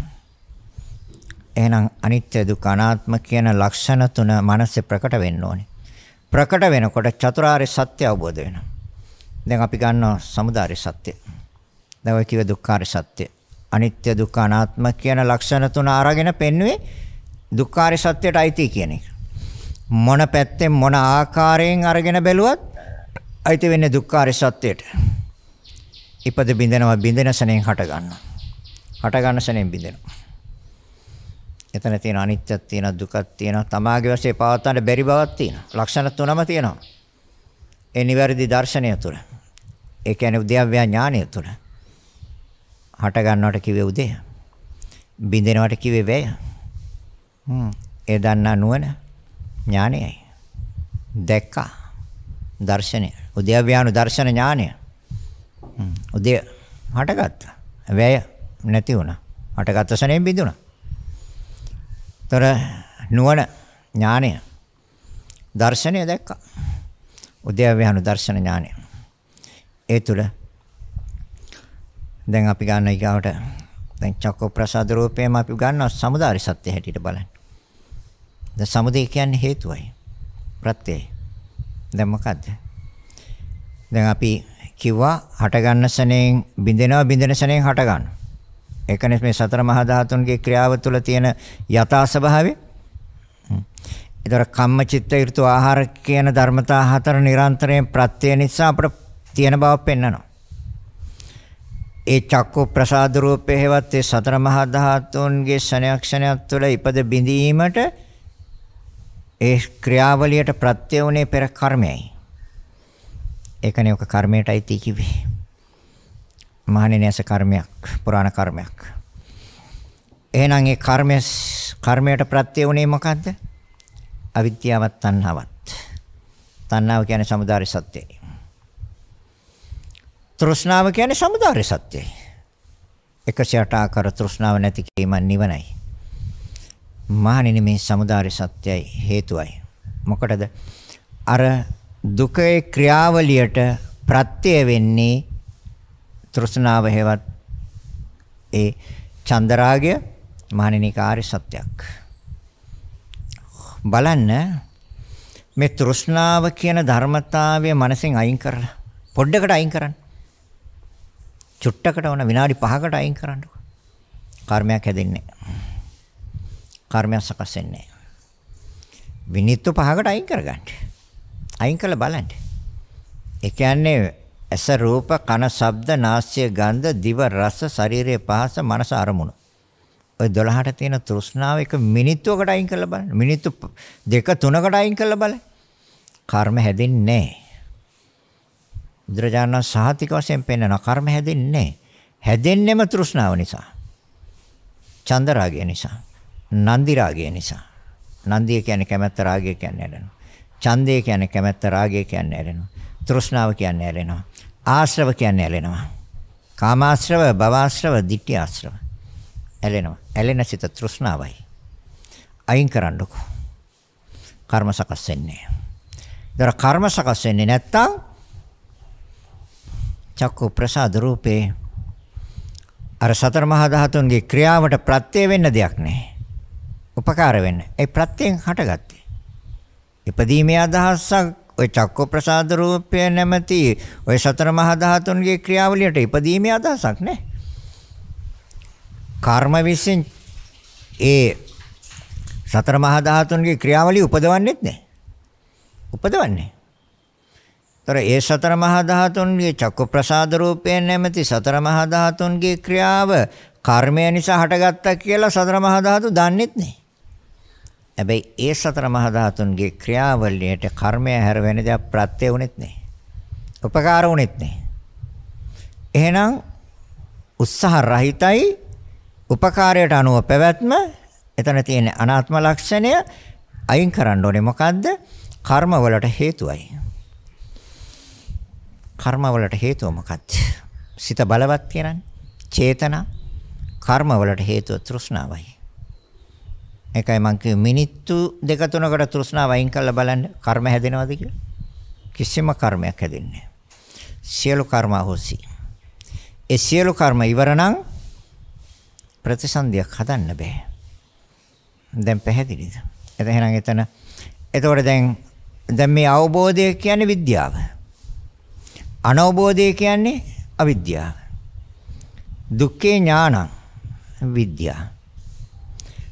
[SPEAKER 1] එහෙනම් අනිත්‍ය දුක්ඛ අනාත්ම කියන ලක්ෂණ තුන මනසේ ප්‍රකට වෙන්න ඕනේ. ප්‍රකට වෙනකොට චතුරාර්ය සත්‍ය අවබෝධ වෙනවා. දැන් අපි ගන්නවා සමුදාය සත්‍ය. දැන් ඔය කිව්ව දුක්ඛාර සත්‍ය. අනිත්‍ය දුක්ඛ අනාත්ම කියන ලක්ෂණ තුන අරගෙන පෙන්වුවේ දුක්ඛාර සත්‍යයට අයිති කියන එක. මොන පැත්තෙන් මොන ආකාරයෙන් අරගෙන බැලුවත් අයිති වෙන්නේ දුක්ඛාර සත්‍යයට. ඉපද බින්දෙනවා බින්දෙන සැනෙන් හට ගන්නවා. හට ගන්න සැනෙන් බින්දෙනවා. එතන තියෙන අනිත්‍යයක් තියෙනවා දුකක් තියෙනවා තමාගේ වශයෙන් පවත්තන්න බැරි බවක් තියෙනවා. ලක්ෂණ තුනම තියෙනවා. ඒ නිවැරදි දර්ශනය තුළ. ඒ කියන්නේ උද්‍යව්‍යා ඥානය තුළ. හට ගන්නවට කිව්වේ උදේ. බින්දෙනවට කිව්වේ වැය. හ්ම්. ඒ දන්නා නුවණ ඥානයයි. දැක්කා. දර්ශනය. උද්‍යව්‍යානු දර්ශන ඥානය. උදේ හටගත්තා. වැය නැති වුණා. හටගත්ත සැනෙන් බිඳුණා. ତොර නුවණ ඥානය දර්ශනය දැක්කා. උද්‍යව්‍යහනු දර්ශන ඥානය. ඒ තුල දැන් අපි ගන්න ඊගාවට දැන් චක්ක ප්‍රසාද රූපේම අපි ගන්න සමුදාරි සත්‍ය හැටියට බලන්න. දැන් සමුදේ කියන්නේ හේතුවයි. ප්‍රත්‍යයයි. දැන් මොකද්ද? දැන් අපි කිව්වා හට ගන්න සැනෙන් බිඳෙනවා බිඳෙන සැනෙන් හට ගන්න. ඒකනේ මේ සතර මහා ධාතුන්ගේ ක්‍රියාව තුළ තියෙන යථා ස්වභාවය. ඒතර කම්මචිත්ත ඍතු ආහාර කියන ධර්මතා හතර නිරන්තරයෙන් ප්‍රත්‍ය නිසා අපිට තියෙන බව පෙන්වනවා. ඒ චක්කු ප්‍රසාද රූපේ හේවත් ඒ සතර මහා ධාතුන්ගේ ශණයක් ශණයක් තුළ ඉපද බිඳීමට ඒ ක්‍රියාවලියට ප්‍රත්‍ය වුණේ පෙර කර්මයයි. ඒකනේ ඔක කර්මයටයි තී කිව්වේ. මහණෙනියස කර්මයක්, පුරාණ කර්මයක්. එහෙනම් ඒ කර්මය කර්මයට ප්‍රත්‍ය වුණේ මොකද්ද? අවිද්‍යාවත් තණ්හාවත්. තණ්හාව කියන්නේ samudāri සත්‍යයි. තෘෂ්ණාව කියන්නේ samudāri සත්‍යයි. 108 ආකාර තෘෂ්ණාව නැති කීම නිවනයි. මහණෙනි මේ samudāri සත්‍යයි හේතුවයි. මොකටද? අර දුකේ ක්‍රියාවලියට ප්‍රත්‍ය වෙන්නේ තෘෂ්ණාව හේවත් ඒ චන්දරාගය මහණෙනිකාරී සත්‍යයක් බලන්න මේ තෘෂ්ණාව කියන ධර්මතාවය මනසෙන් අයින් කරලා පොඩ්ඩකට අයින් කරන්න චුට්ටකට වුණ විනාඩි 5කට අයින් කරන්නකෝ කර්මයක් හැදෙන්නේ කර්මයක් සකස් වෙන්නේ විනිත්තු 5කට අයින් කරගන්න අයින් කරලා බලන්න. ඒ කියන්නේ ඇස රූප කන ශබ්ද නාසය ගන්ධ දිව රස ශරීරයේ පහස මනස අරමුණු. ඔය 12ට තියෙන තෘෂ්ණාව එක මිනිත්තුවකට අයින් කරලා බලන්න. මිනිත්තු දෙක තුනකට අයින් කරලා බලන්න. කර්ම හැදෙන්නේ නැහැ. බුදුරජාණන් සාහතික වශයෙන් පෙන්නන කර්ම හැදෙන්නේ නැහැ. හැදෙන්නේම තෘෂ්ණාව නිසා. චන්ද රාගය නිසා. නන්දි රාගය නිසා. නන්දිය කියන්නේ කැමැත්ත රාගය කියන්නේ නේද? ඡන්දය කියන්නේ කැමැත්ත, රාගය කියන්නේ ඇලෙනවා. තෘෂ්ණාව කියන්නේ ඇලෙනවා. ආශ්‍රව කියන්නේ ඇලෙනවා. කාමාශ්‍රව, භවආශ්‍රව, ditthිආශ්‍රව. ඇලෙනවා. ඇලෙන සිත තෘෂ්ණාවයි. අයින් කරන්නකෝ. කර්ම සකස් වෙන්නේ. ඒතර කර්ම සකස් වෙන්නේ නැත්තම් චක්කු ප්‍රසාද රූපේ අර සතර මහා ධාතුන්ගේ ක්‍රියාවට ප්‍රත්‍ය වෙන්න දෙයක් නැහැ. උපකාර වෙන්න. ඒ ප්‍රත්‍යයෙන් හටගත්තේ. ඉපදීමේ අදහසක් ඔය චක්ක ප්‍රසාද රූපය නැමැති ඔය සතර මහා ධාතුන්ගේ ක්‍රියාවලියට ඉපදීමේ අදහසක් නැහැ. කර්ම විසින් ඒ සතර මහා ධාතුන්ගේ ක්‍රියාවලිය උපදවන්නේත් නැහැ. උපදවන්නේ. තොර ඒ සතර මහා ධාතුන්ගේ චක්ක ප්‍රසාද රූපයෙන් නැමැති සතර මහා ධාතුන්ගේ ක්‍රියාව කර්මය නිසා හටගත්තා කියලා සතර මහා ධාතු දන්නේත් නැහැ. හැබැයි ඒ සතර මහා ධාතුන්ගේ ක්‍රියාවලියට කර්මය හැර වෙන දෙයක් ප්‍රත්‍ය වුණෙත් නැහැ. උපකාර වුණෙත් නැහැ. එහෙනම් උත්සාහ රහිතයි උපකාරයට අනුව පැවැත්ම එතන තියෙන අනාත්ම ලක්ෂණය අයින් කරන්න ඕනේ මොකද්ද? කර්ම වලට හේතුවයි. කර්ම වලට හේතුව මොකක්ද? සිත බලවත් කරන්නේ. චේතනා කර්ම වලට හේතුව තෘෂ්ණාවයි. ඒකයි මං කිය මිනිත්තු දෙක තුනකට තෘෂ්ණාව අයින් කරලා බලන්න කර්ම හැදෙනවද කියලා. කිසිම කර්මයක් හැදෙන්නේ සියලු කර්ම අහෝසි. ඒ සියලු කර්ම ඉවර නම් ප්‍රතිසන්දියක් හදන්න බෑ. දැන් පැහැදිලිද? එතන එතන එතකොට දැන් දැන් මේ අවබෝධය කියන්නේ විද්‍යාව. අනවබෝධය කියන්නේ අවිද්‍යාව. දුක්ඛේ ඥානං විද්‍යාව.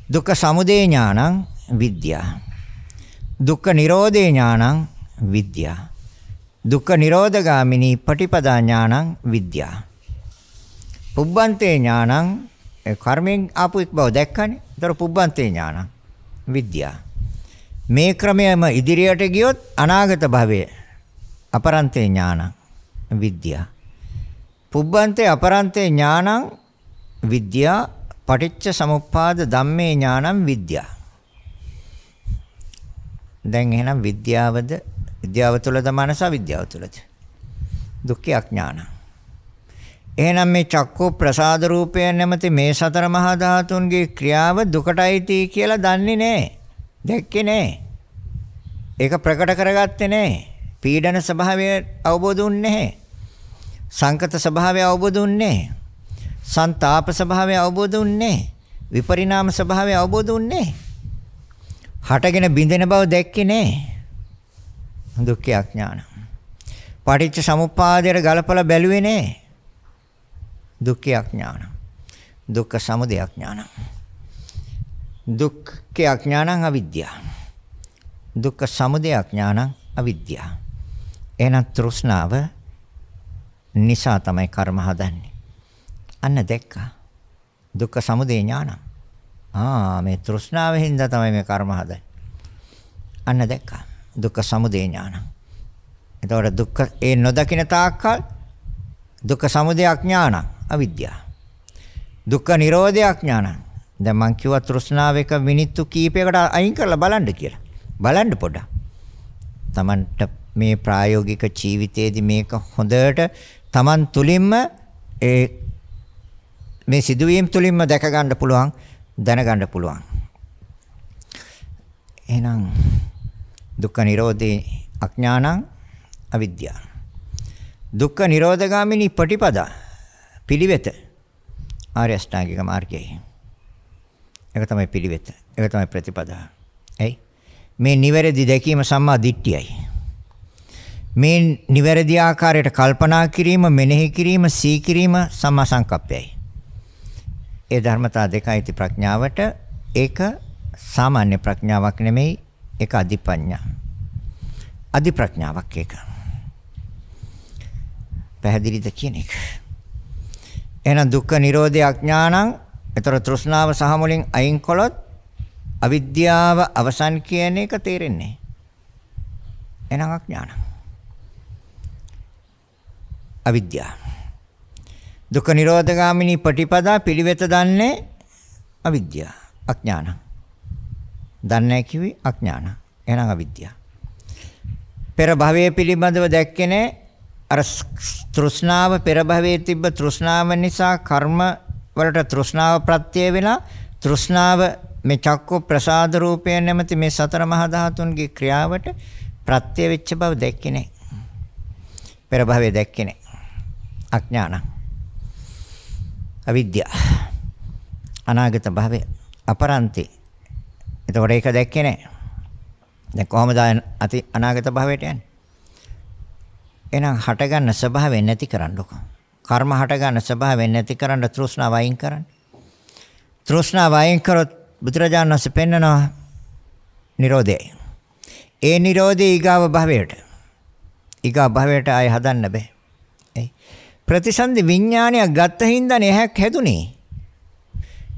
[SPEAKER 1] දුක්ඛ සමුදය ඥානං විද්‍යා. දුක්ඛ නිරෝධේ ඥානං විද්‍යා. දුක්ඛ නිරෝධගාමිනී පටිපදා ඥානං විද්‍යා. පුබ්බන්තේ ඥානං කර්මෙන් ආපු එක් බව දැක්කනේ. ඒතර පුබ්බන්තේ ඥානං විද්‍යා. මේ ක්‍රමයම ඉදිරියට ගියොත් අනාගත භවයේ අපරන්තේ ඥානං විද්‍යා. පුබ්බන්තේ අපරන්තේ ඥානං විද්‍යා පටිච්ච සමුප්පාද ධම්මේ ඥානං විද්‍යා. දැන් එහෙනම් විද්‍යාවද විද්‍යාව තුළද මනස අවිද්‍යාව තුළද? දුක්ඛ අඥානං. එහෙනම් මේ චක්කෝ ප්‍රසාද රූපය නැමැති මේ සතර මහා ධාතුන්ගේ ක්‍රියාව දුකටයි තී කියලා දන්නේ නැහැ. දැක්කේ නැහැ. ඒක ප්‍රකට කරගත්තේ නැහැ. පීඩන ස්වභාවය අවබෝධුන්නේ නැහැ. සංකත ස්වභාවය අවබෝධුන්නේ නැහැ. සන්තාප ස්වභාවය අවබෝධ වුන්නේ විපරිණාම ස්වභාවය අවබෝධ වුන්නේ හටගෙන බිඳෙන බව දැක්කේ නෑ දුක්ඛ අඥාන පටිච්ච සමුප්පාදයට ගලපලා බැලුවේ නෑ දුක්ඛ අඥාන දුක්ඛ සමුදය අඥාන දුක්ඛ අඥානං අවිද්‍යාව දුක්ඛ සමුදය අඥානං අවිද්‍යාව එහෙනම් තෘෂ්ණාව නිසා තමයි කර්ම හදන්නේ අන්න දැක්කා. දුක්ඛ සමුදය ඥානං. ආ මේ තෘෂ්ණාවෙන් හින්දා තමයි මේ කර්ම හදන්නේ. අන්න දැක්කා. දුක්ඛ සමුදය ඥානං. එතකොට දුක්ඛ ඒ නොදකින තාක්කල් දුක්ඛ සමුදය ඥානං අවිද්‍යාව. දුක්ඛ නිරෝධය ඥානං. දැන් මං කිව්වා තෘෂ්ණාව එක මිනිත්තු කීපයකට අයින් කරලා බලන්න කියලා. බලන්න පොඩ්ඩක්. Tamanට මේ ප්‍රායෝගික ජීවිතයේදී මේක හොඳට Taman තුලින්ම ඒ මේ සිදුවීම් තුලින්ම දැක ගන්න පුළුවන් දැන ගන්න පුළුවන් එහෙනම් දුක්ඛ නිරෝධේ අඥානං අවිද්‍යාව දුක්ඛ නිරෝධගාමිනී ප්‍රතිපදා පිළිවෙත ආර්ය අෂ්ටාංගික මාර්ගයයි ඒක තමයි පිළිවෙත ඒක තමයි ප්‍රතිපදා එයි මේ නිවැරදි දැකීම සම්මා දිට්ඨියයි මේ නිවැරදි ආකාරයට කල්පනා කිරීම මෙනෙහි කිරීම සී කිරීම සම්මා සංකප්පයයි ඒ ධර්මතා දෙකයි ති ප්‍රඥාවට ඒක සාමාන්‍ය ප්‍රඥාවක් නෙමෙයි ඒක අධිපඤ්ඤා. අධි ප්‍රඥාවක් ඒක. පැහැදිලිද කියන එක. එහෙනම් දුක්ඛ නිරෝධය අඥානං එතර තෘෂ්ණාව සහ මුලින් අයින් කළොත් අවිද්‍යාව අවසන් කියන එක තේරෙන්නේ. එහෙනම් අඥානං. අවිද්‍යාව දුක්ඛ නිරෝධගාමිනී ප්‍රතිපදා පිළිවෙත දන්නේ අවිද්‍යාව, අඥාන. දන්නේ කිවි අඥාන. එහෙනම් අවිද්‍යාව. පෙර භවයේ පිළිබඳව දැක්කේ නැහැ. අර තෘෂ්ණාව පෙර භවයේ තිබ්බ තෘෂ්ණාව නිසා කර්ම වලට තෘෂ්ණාව ප්‍රත්‍ය වෙලා තෘෂ්ණාව මේ චක්ක ප්‍රසාද රූපය නැමැති මේ සතර මහා ධාතුන්ගේ ක්‍රියාවට ප්‍රත්‍ය වෙච්ච බව දැක්කේ නැහැ. පෙර භවයේ දැක්කේ නැහැ. අඥානං අවිද්‍යාව. අනාගත භවය අපරන්ති. එතකොට ඒක දැක්කේ නැහැ. දැන් කොහොමද අති අනාගත භවයට යන්නේ? එහෙනම් හටගන්න ස්වභාවය නැති කරන්නකො. කර්ම හටගන්න ස්වභාවය නැති කරන්න තෘෂ්ණාව අයින් කරන්න. තෘෂ්ණාව අයින් කරොත් බුදුරජාණන් වහන්සේ පෙන්නනවා Nirodhe. ඒ Nirodhe ඊගාව භවයට. ඊගා භවයට ආය හදන්න බෑ. ප්‍රතිසන්දි විඥානයක් ගත්ත හින්දා නැහැක් හැදුනේ.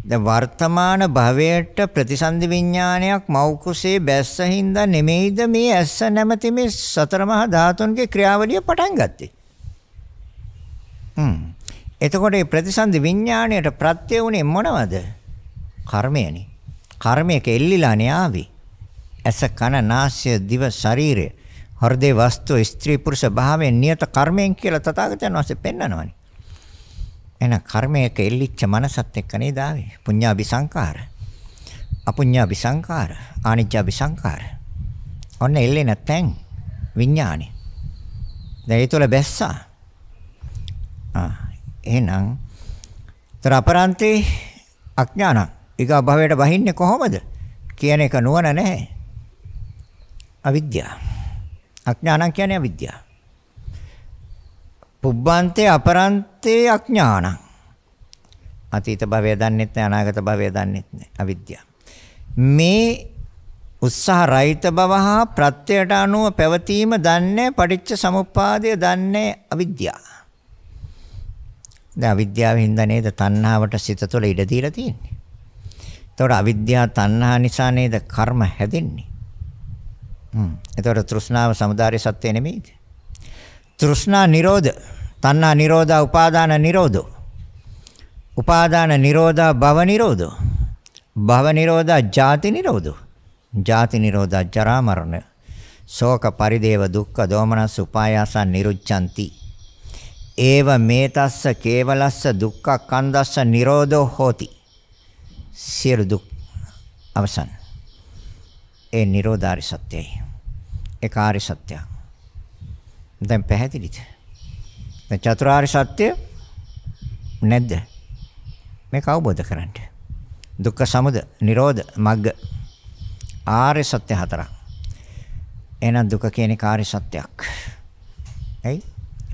[SPEAKER 1] දැන් වර්තමාන භවයට ප්‍රතිසන්දි විඥානයක් මෞකුසේ බැස්ස හින්දා නෙමෙයිද මේ ඇස්ස නැමැති මේ සතරමහා ධාතුන්ගේ ක්‍රියාවලිය පටන් ගත්තේ. හ්ම්. එතකොට මේ ප්‍රතිසන්දි විඥාණයට ප්‍රත්‍ය වුණේ මොනවද? කර්මයනේ. කර්මයක එල්ලිලානේ ආවේ. ඇස කන නාසය දිව ශරීරය හෘදේ වස්තු ස්ත්‍රී පුරුෂ භාවයෙන් නියත කර්මයෙන් කියලා තථාගතයන් වහන්සේ පෙන්නනවානේ. එහෙනම් කර්මයක එල්ලිච්ච මනසත් එක්ක නේද ආවේ? පුඤ්ඤාභි සංකාර. අපුඤ්ඤාභි සංකාර, ආනිච්ඡාභි සංකාර. ඔන්න එල්ලෙන තැන් විඥානෙ. දැන් ඒ තුල බැස්සා. ආ එහෙනම් තර අපරාන්තේ අඥාන ඊගා භවයට බහින්නේ කොහොමද කියන එක නුවණ නැහැ. අවිද්‍යාව අඥානං කියන්නේ අවිද්‍යාව. පුබ්බන්තේ අපරන්තේ අඥානං. අතීත භවය දන්නෙත් නැහැ අනාගත භවය දන්නෙත් නැහැ අවිද්‍යාව. මේ උත්සාහ රහිත බව හා ප්‍රත්‍යයට අනුව පැවතීම දන්නේ පටිච්ච සමුප්පාදය දන්නේ අවිද්‍යාව. දැන් අවිද්‍යාවෙන් හින්දා නේද තණ්හාවට සිත තුළ ඉඩ දීලා තියෙන්නේ. එතකොට අවිද්‍යාව තණ්හා නිසා නේද කර්ම හැදෙන්නේ. හ්ම්. එතකොට තෘෂ්ණාව samudāri සත්‍ය නෙමෙයිද? තෘෂ්ණා නිරෝධ, තණ්හා නිරෝධා, උපාදාන නිරෝධෝ. උපාදාන නිරෝධා, භව නිරෝධෝ. භව නිරෝධා, ජාති නිරෝධෝ. ජාති නිරෝධා, ජරා මරණ, ශෝක පරිදේව දුක්ඛ දෝමනස් උපායාසං නිරුච්ඡanti. ඒව මේතස්ස කේවලස්ස දුක්ඛ කන්දස්ස නිරෝධෝ හෝති. සියලු දුක් අවසන්. ඒ Nirodhari සත්‍යයයි. ඒක ආරි සත්‍යයක්. දැන් පැහැදිලිද? දැන් චතුරාර්ය සත්‍ය නැද්ද? මේක අවබෝධ කරගන්න. දුක්ඛ සමුද, Nirodha, Magga ආර්ය සත්‍ය හතරක්. එහෙනම් දුක කියන්නේ කාර්ය සත්‍යයක්. ඇයි?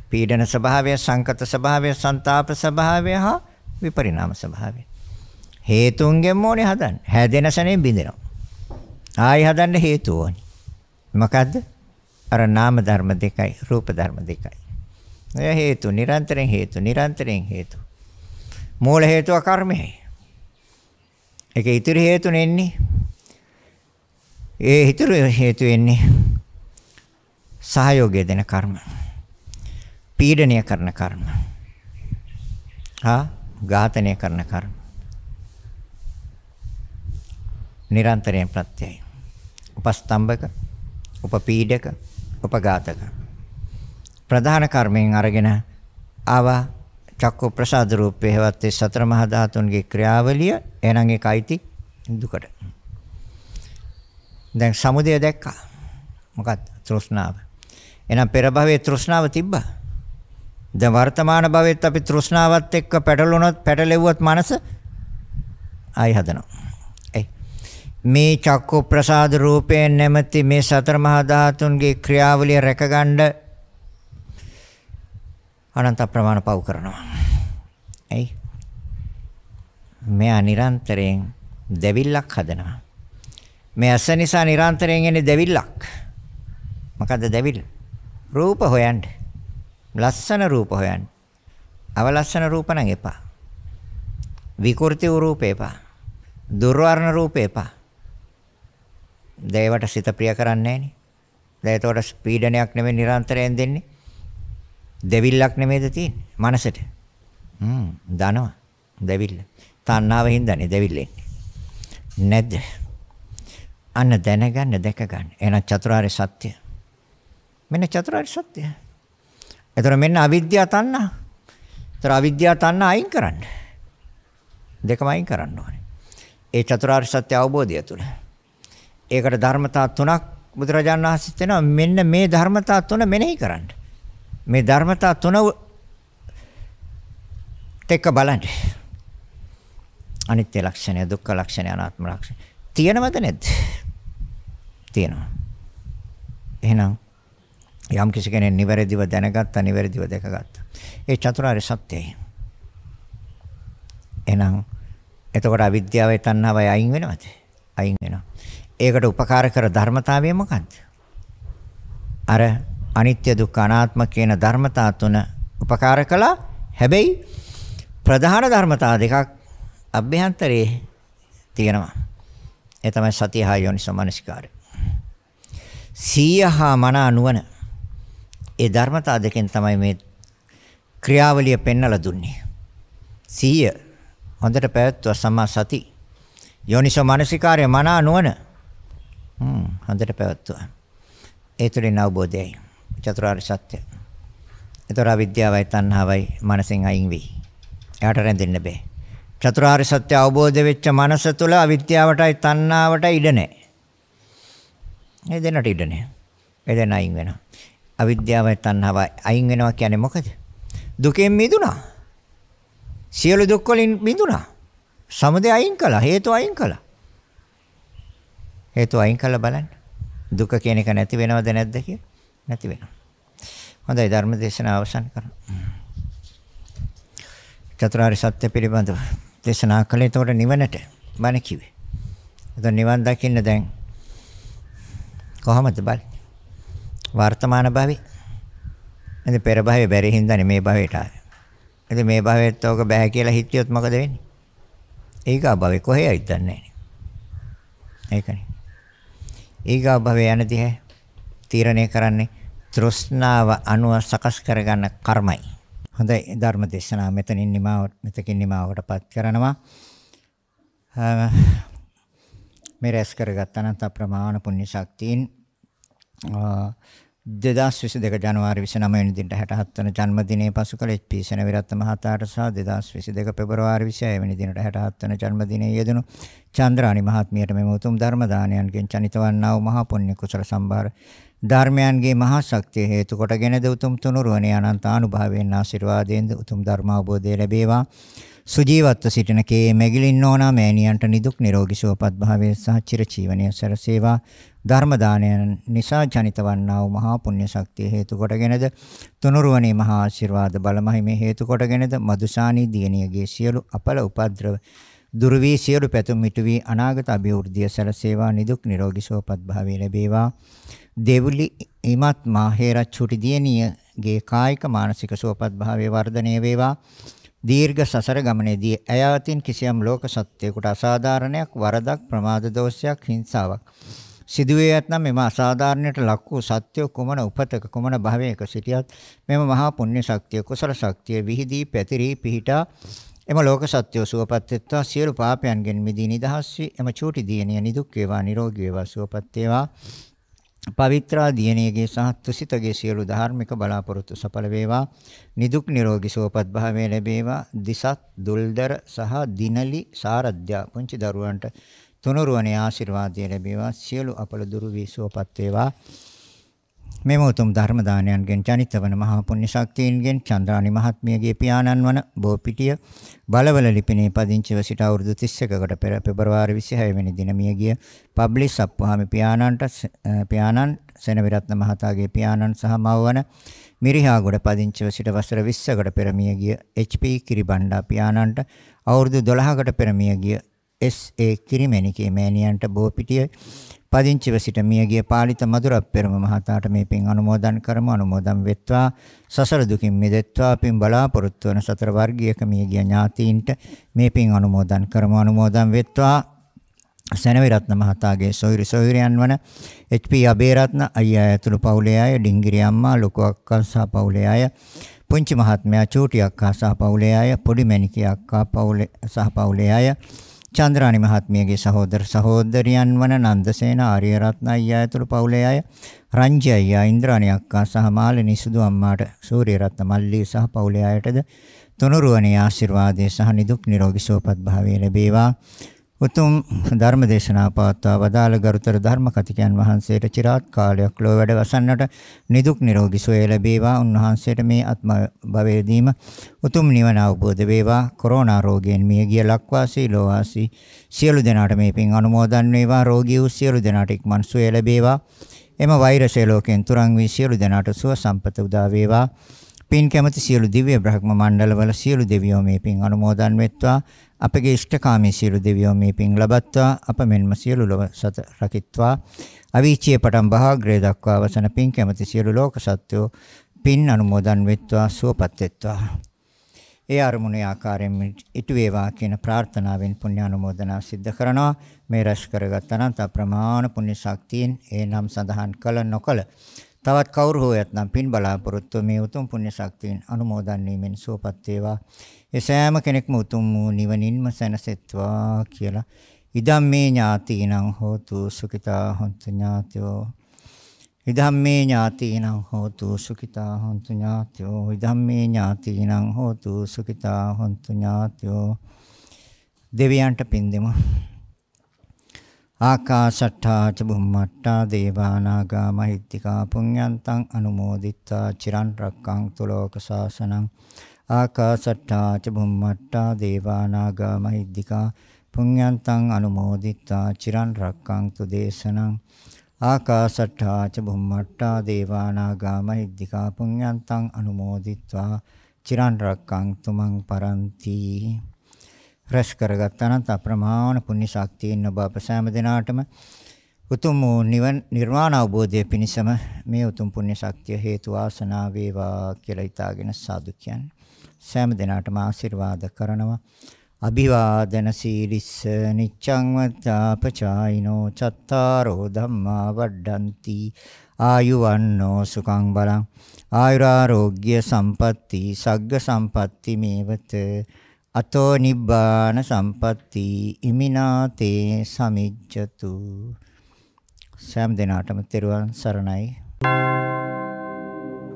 [SPEAKER 1] පීඩන ස්වභාවය, සංකත ස්වභාවය, ਸੰతాප ස්වභාවය හා විපරිණාම ස්වභාවය. හේතුන්ගෙන් මොනේ හදන්නේ? හැදෙන සැනේ බිඳිනවා. ආයි හදන්න හේතුව ඕනි. මොකද්ද? අර නාම ධර්ම දෙකයි රූප ධර්ම දෙකයි. ඒ හේතු නිරන්තරයෙන් හේතු නිරන්තරයෙන් හේතු. මූල හේතුව කර්මයයි. ඒක ඉතිරි හේතුනේ එන්නේ. ඒ ඉතිරි හේතු එන්නේ සහයෝගය දෙන කර්ම. පීඩනය කරන කර්ම. හා ඝාතනය කරන කර්ම. නිරන්තරයෙන් ප්‍රත්‍යයයි. උපස්තම්භක, උපපීඩක, උපඝාතක. ප්‍රධාන කර්මයෙන් අරගෙන ආවා චක්ක ප්‍රසාද රූපේ හැවත් සතර මහා ධාතුන්ගේ ක්‍රියාවලිය එහෙනම් ඒකයිති දුකට. දැන් සමුදය දැක්කා. මොකක්ද? තෘෂ්ණාව. එහෙනම් පෙර භවයේ තෘෂ්ණාව තිබ්බා. දැන් වර්තමාන භවෙත් අපි තෘෂ්ණාවත් එක්ක පැටලුණොත් පැටලෙව්වොත් මනස ආයි හදනවා. මේ චක්කු ප්‍රසාද රූපයෙන් නැමැති මේ සතර මහා ධාතුන්ගේ ක්‍රියාවලිය රැකගන්න අනන්ත ප්‍රමාණ පව කරනවා. එයි. මෙයා නිරන්තරයෙන් දෙවිල්ලක් හදනවා. මේ ඇස නිසා නිරන්තරයෙන් එන්නේ දෙවිල්ලක්. මොකද්ද දෙවිල්ල? රූප හොයන්න. ලස්සන රූප හොයන්න. අවලස්සන රූප නම් එපා. විකෘති වූ රූප එපා. දුර්වර්ණ රූප එපා. දේවට සිත ප්‍රිය කරන්නේ නැහනේ. දැන් ඒතකොට පීඩනයක් නෙමෙයි නිරන්තරයෙන් දෙන්නේ. දෙවිල්ලක් නෙමෙයිද තියෙන්නේ මනසට. හ්ම් දනවා. දෙවිල්ල. තණ්හාව හින්දානේ දෙවිල්ලෙන්. නැද්ද? අන්න දැනගන්න දැකගන්න. එහෙනම් චතුරාර්ය සත්‍ය. මෙන්න චතුරාර්ය සත්‍ය. ඒතර මෙන්න අවිද්‍යාව තණ්හා. ඒතර අවිද්‍යාව තණ්හා අයින් කරන්න. දෙකම අයින් කරන්න ඕනේ. ඒ චතුරාර්ය සත්‍ය අවබෝධය තුළ. ඒකට ධර්මතා තුනක් බුදුරජාණන් වහන්සේ කියනවා මෙන්න මේ ධර්මතා තුන මෙනෙහි කරන්න. මේ ධර්මතා තුන දෙක බලන්න. අනිත්‍ය ලක්ෂණය, දුක්ඛ ලක්ෂණය, අනාත්ම ලක්ෂණය. තියෙනවද නැද්ද? තියෙනවා. එහෙනම් යම් කිසි කෙනෙක් නිවැරදිව දැනගත්තා, නිවැරදිව දැකගත්තා. ඒ චතුරාර්ය සත්‍යයි. එහෙනම් එතකොට අවිද්‍යාවයි තණ්හාවයි අයින් වෙනවද? අයින් වෙනවා. ඒකට උපකාර කර ධර්මතාවය මොකද්ද? අර අනිත්‍ය දුක්ඛ අනාත්ම කියන ධර්මතා තුන උපකාර කළා. හැබැයි ප්‍රධාන ධර්මතා දෙකක් අභ්‍යන්තරයේ තියෙනවා. ඒ තමයි සතිය හා යෝනිසෝමනසිකාරය. සීය හා මන නුවණ. ඒ ධර්මතා දෙකෙන් තමයි මේ ක්‍රියාවලිය පෙන්වලා දුන්නේ. සීය හොඳට පැවැත්වුවා සම්මා සති. යෝනිසෝමනසිකාරය මන නුවණ. හ්ම් හොඳට පැවැත්තුවා. ඒ තුළින් අවබෝධයයි චතුරාර්ය සත්‍ය. ඒතර අවිද්‍යාවයි තණ්හාවයි මනසෙන් අයින් වෙයි. එයාට රැඳෙන්න බෑ. චතුරාර්ය සත්‍ය අවබෝධ වෙච්ච මනස තුළ අවිද්‍යාවටයි තණ්හාවටයි ඉඩ නැහැ. ඒ දෙන්නට ඉඩ නැහැ. ඒ දෙන්න අයින් වෙනවා. අවිද්‍යාවයි තණ්හාවයි අයින් වෙනවා කියන්නේ මොකද? දුකෙන් මිදුණා. සියලු දුක් වලින් මිදුණා. සමුදය අයින් කළා, හේතු අයින් කළා. හේතු අයින් කළා බලන්න. දුක කියන එක නැති වෙනවද නැද්ද කිය? නැති වෙනවා. හොඳයි ධර්ම දේශනාව අවසන් කරමු. චතුරාර්ය සත්‍ය පිළිබඳව දේශනා කළේ එතකොට නිවනට බණ කිව්වේ. එතකොට නිවන් දකින්න දැන් කොහොමද බලන්නේ? වර්තමාන භවයේ. එද පෙර භවයේ බැරි හින්දානේ මේ භවයට ආවේ. එද මේ භවයට ඕක බෑ කියලා හිතියොත් මොකද වෙන්නේ? ඒක ආභවයේ කොහේ ආයිද දන්නේ නැහැ. ඒකනේ. ඊගා භවය යන දිහ තීරණය කරන්නේ තෘෂ්ණාව අනුව සකස් කරගන්න කර්මයි. හොඳයි ධර්ම දේශනාව මෙතනින් නිමාව මෙතකින් නිමාවටපත් කරනවා. මේ රැස් කරගත් අනන්ත ප්‍රමාණ පුණ්‍ය ශක්තියින් 2022 ජනවාරි 29 වෙනිදාට 67 වන ජන්මදිනයේ පසු කළ එච්.පී. සෙනවිරත්න මහතාට සහ 2022 පෙබරවාරි 26 වෙනිදාට 67 වන ජන්මදිනයේ යෙදුණු චන්ද්‍රානි මහත්මියට මෙම උතුම් ධර්ම දානයන්ගෙන් චනිත වන්නා වූ මහා පුණ්‍ය කුසල සම්භාර ධර්මයන්ගේ මහා ශක්තිය හේතු කොටගෙන ද උතුම් තුනුරුවනේ අනන්ත අනුභවයෙන් ආශිර්වාදයෙන් උතුම් ධර්ම අවබෝධය ලැබේවා සුජීවත්ව සිටින කේ මෙගිලින් ඕනා මෑණියන්ට නිදුක් නිරෝගී සුවපත් භාවය සහ චිරජීවනය සැලසේවා ධර්ම දානයන් නිසා ජනිතවන්නා වූ මහා පුණ්‍ය ශක්තිය හේතු කොටගෙනද තුනුරුවනේ මහා ආශිර්වාද බලමහිමේ හේතු කොටගෙනද මදුසානී දියණියගේ සියලු අපල උපද්‍රව දුරු වී සියලු පැතුම් මිටු වී අනාගත අභිවෘද්ධිය සැලසේවා නිදුක් නිරෝගී සුවපත් භාවය ලැබේවා දෙවුලි ඉමත් මාහේරච්චුටි දියණියගේ කායික මානසික සුවපත් භාවය වර්ධනය වේවා දීර්ඝ සසර ගමනේදී ඇය අතින් කිසියම් ලෝක සත්‍යයකට අසාධාරණයක් වරදක් ප්‍රමාද දෝෂයක් හිංසාවක් සිදුවේ යත්නම් මෙම අසාධාරණයට ලක් වූ සත්‍ය කුමන උපතක කුමන භවයක සිටියත් මෙම මහා පුණ්‍ය ශක්තිය කුසල ශක්තිය විහිදී පැතිරි පිහිටා එම ලෝක සත්‍ය සුවපත් වෙත්වා සියලු පාපයන්ගෙන් මිදී නිදහස් වී එම චූටි දියණිය නිදුක් වේවා නිරෝගී වේවා සුවපත් වේවා පවිත්‍රා දියණියගේ සහ තුසිතගේ සියලු ධාර්මික බලාපොරොත්තු සඵල වේවා නිදුක් නිරෝගී සුවපත් භාවය ලැබේවා දිසත් දුල්දර සහ දිනලි සාරද්‍යා පුංචි දරුවන්ට තුනුරුවනේ ආශිර්වාදය ලැබේවා සියලු අපල දුරු වී සුවපත් වේවා මෙම උතුම් ධර්ම දානයන්ගෙන් චනිතවන මහා පුණ්‍ය ශක්තියින්ගෙන් චන්ද්‍රානි මහත්මියගේ පියාණන් වන බෝපිටිය බලවල ලිපිනේ පදිංචිව සිට අවුරුදු 31කට පෙර පෙබරවාරි 26 වෙනි දින මිය ගිය පබ්ලිස් අප්පුහාමි පියාණන්ට පියාණන් සෙනවිරත්න මහතාගේ පියාණන් සහ මවවන මිරිහාගොඩ පදිංචිව සිට වසර 20කට පෙර මිය ගිය HP කිරිබණ්ඩා පියාණන්ට අවුරුදු 12කට පෙර මිය ගිය SA කිරිමැණිකේ මෑණියන්ට බෝපිටියේ පදිංචිව සිට මියගිය පාලිත මధుරප් පෙරම මහතාට මේ පින් අනුමෝදන් කරමු අනුමෝදන් වෙත්වා සසර දුකින් මිදෙත්වා පින් බලාපොරොත්තු වන සතර වර්ගයක මියගිය ඥාතීන්ට මේ පින් අනුමෝදන් කරමු අනුමෝදන් වෙත්වා සැනවිරත්න මහතාගේ සොයුරු සොයුරියන් වන එච්.පී. අබේරත්න අයියා ඇතුළු පවුලේ අය ඩිංගිරි අම්මා ලොකු අක්කා සහ පවුලේ අය පුංචි මහත්මයා චූටි අක්කා සහ පවුලේ අය පොඩි මැණිකේ අක්කා පවුලේ සහ පවුලේ අය චන්ද්‍රානි මහත්මියගේ සහෝදර සහෝදරියන් වන නන්දසේන ආර්යරත්න අයියා ඇතුළු පවුලේ අය රංජි අයියා ඉන්ද්‍රාණි අක්කා සහ මාලිනී සුදු අම්මාට සූර්යරත්න මල්ලී සහ පවුලේ අයටද තුනුරුවනේ ආශිර්වාදයේ සහ නිදුක් නිරෝගී සුවපත් භාවය ලැබේවා උතුම් ධර්ම දේශනා පවත්වා වදාළ ගරුතර ධර්ම කතිකයන් වහන්සේට চিරාත් කාලයක් ලොව වැඩ වසන්නට නිදුක් නිරෝගී සුවය ලැබේවා උන්වහන්සේට මේ ආත්ම භවයේදීම උතුම් නිවන අවබෝධ වේවා කොරෝනා රෝගයෙන් මියගිය ලක්වාසී ලෝවාසී සියලු දෙනාට මේ පින් අනුමෝදන් වේවා රෝගී වූ සියලු දෙනාට ඉක්මන් සුවය ලැබේවා එම වෛරසය ලෝකෙන් තුරන් වී සියලු දෙනාට සුව සම්පත උදා වේවා පින් කැමති සියලු දිව්‍ය බ්‍රහ්ම මණ්ඩලවල සියලු දෙවියෝ මේ පින් අනුමෝදන් වෙත්වා අපගේ ඉෂ්ඨකාමී සියලු දෙවියෝ මේ පින් ලබත්වා අප මෙන්ම සියලු ලොව සත රකිත්වා අවීචියේ පටන් බහාග්‍රේ දක්වා අවසන පින් කැමති සියලු ලෝක සත්වෝ පින් අනුමෝදන් වෙත්වා සුවපත් වෙත්වා ඒ අරමුණේ ආකාරයෙන් ඉටු වේවා කියන ප්‍රාර්ථනාවෙන් පුණ්‍ය අනුමෝදනා සිද්ධ කරනවා මේ රැස් කරගත් අනන්ත ප්‍රමාණ පුණ්‍ය ශක්තියෙන් ඒ නම් සඳහන් කළ නොකළ තවත් කවුරු හෝ යත්නම් පින් බලාපොරොත්තු මේ උතුම් පුණ්‍ය ශක්තියෙන් අනුමෝදන් වීමෙන් සුවපත් වේවා ඒ සෑම කෙනෙක්ම උතුම් වූ නිවනින්ම සැනසෙත්වා කියලා. ඉදම්මේ ඥාතිනං හෝතු සුඛිතා හොන්තු ඥාතයෝ. ඉදම්මේ ඥාතිනං හෝතු සුඛිතා හොන්තු ඥාතයෝ. ඉදම්මේ ඥාතිනං හෝතු සුඛිතා හොන්තු ඥාතයෝ. දෙවියන්ට පින් දෙමු. ආකාශට්ටා ච බුම්මට්ටා දේවානාගා මහිත්‍තිකා පුඤ්ඤන්තං අනුමෝදිත්වා චිරන් රැක්කං තුලෝක සාසනං ආකාසට්ටා ච බුම්මට්ටා දේවානාගා මහිද්దికා පුඤ්ඤන්තං අනුමෝදිත්වා චිරන් රක්ඛන්තු දේශනං ආකාසට්ටා ච බුම්මට්ටා දේවානාගා මහිද්దికා පුඤ්ඤන්තං අනුමෝදිත්වා චිරන් රක්ඛන්තු මං පරන්ති රැස් කරගත්තනත් අප්‍රමාණ පුණ්‍ය ශක්තියින් ඔබ අප සෑම දිනාටම උතුම් වූ නිවන් නිර්වාණ අවබෝධය පිණිසම මේ උතුම් පුණ්‍ය ශක්තිය හේතු වාසනා වේවා කියලා හිතාගෙන සාදු කියන්නේ සෑම දිනාටම ආශිර්වාද කරනවා. අභිවාදන සීලිස්ස නිච්ඡං වත්තාපචායිනෝ චත්තාරෝ ධම්මා වඩ්ඩಂತಿ ආයුවන්නෝ සුඛං බලං ආයුරාෝග්‍ය සම්පatti සග්ග සම්පatti මේවත අතෝ නිබ්බාන සම්පatti ඉමිනාතේ සමිජ්ජතු සෑම දිනාටම තෙරුවන් සරණයි Thank you.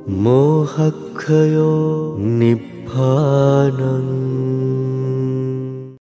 [SPEAKER 1] मोहखयो निभा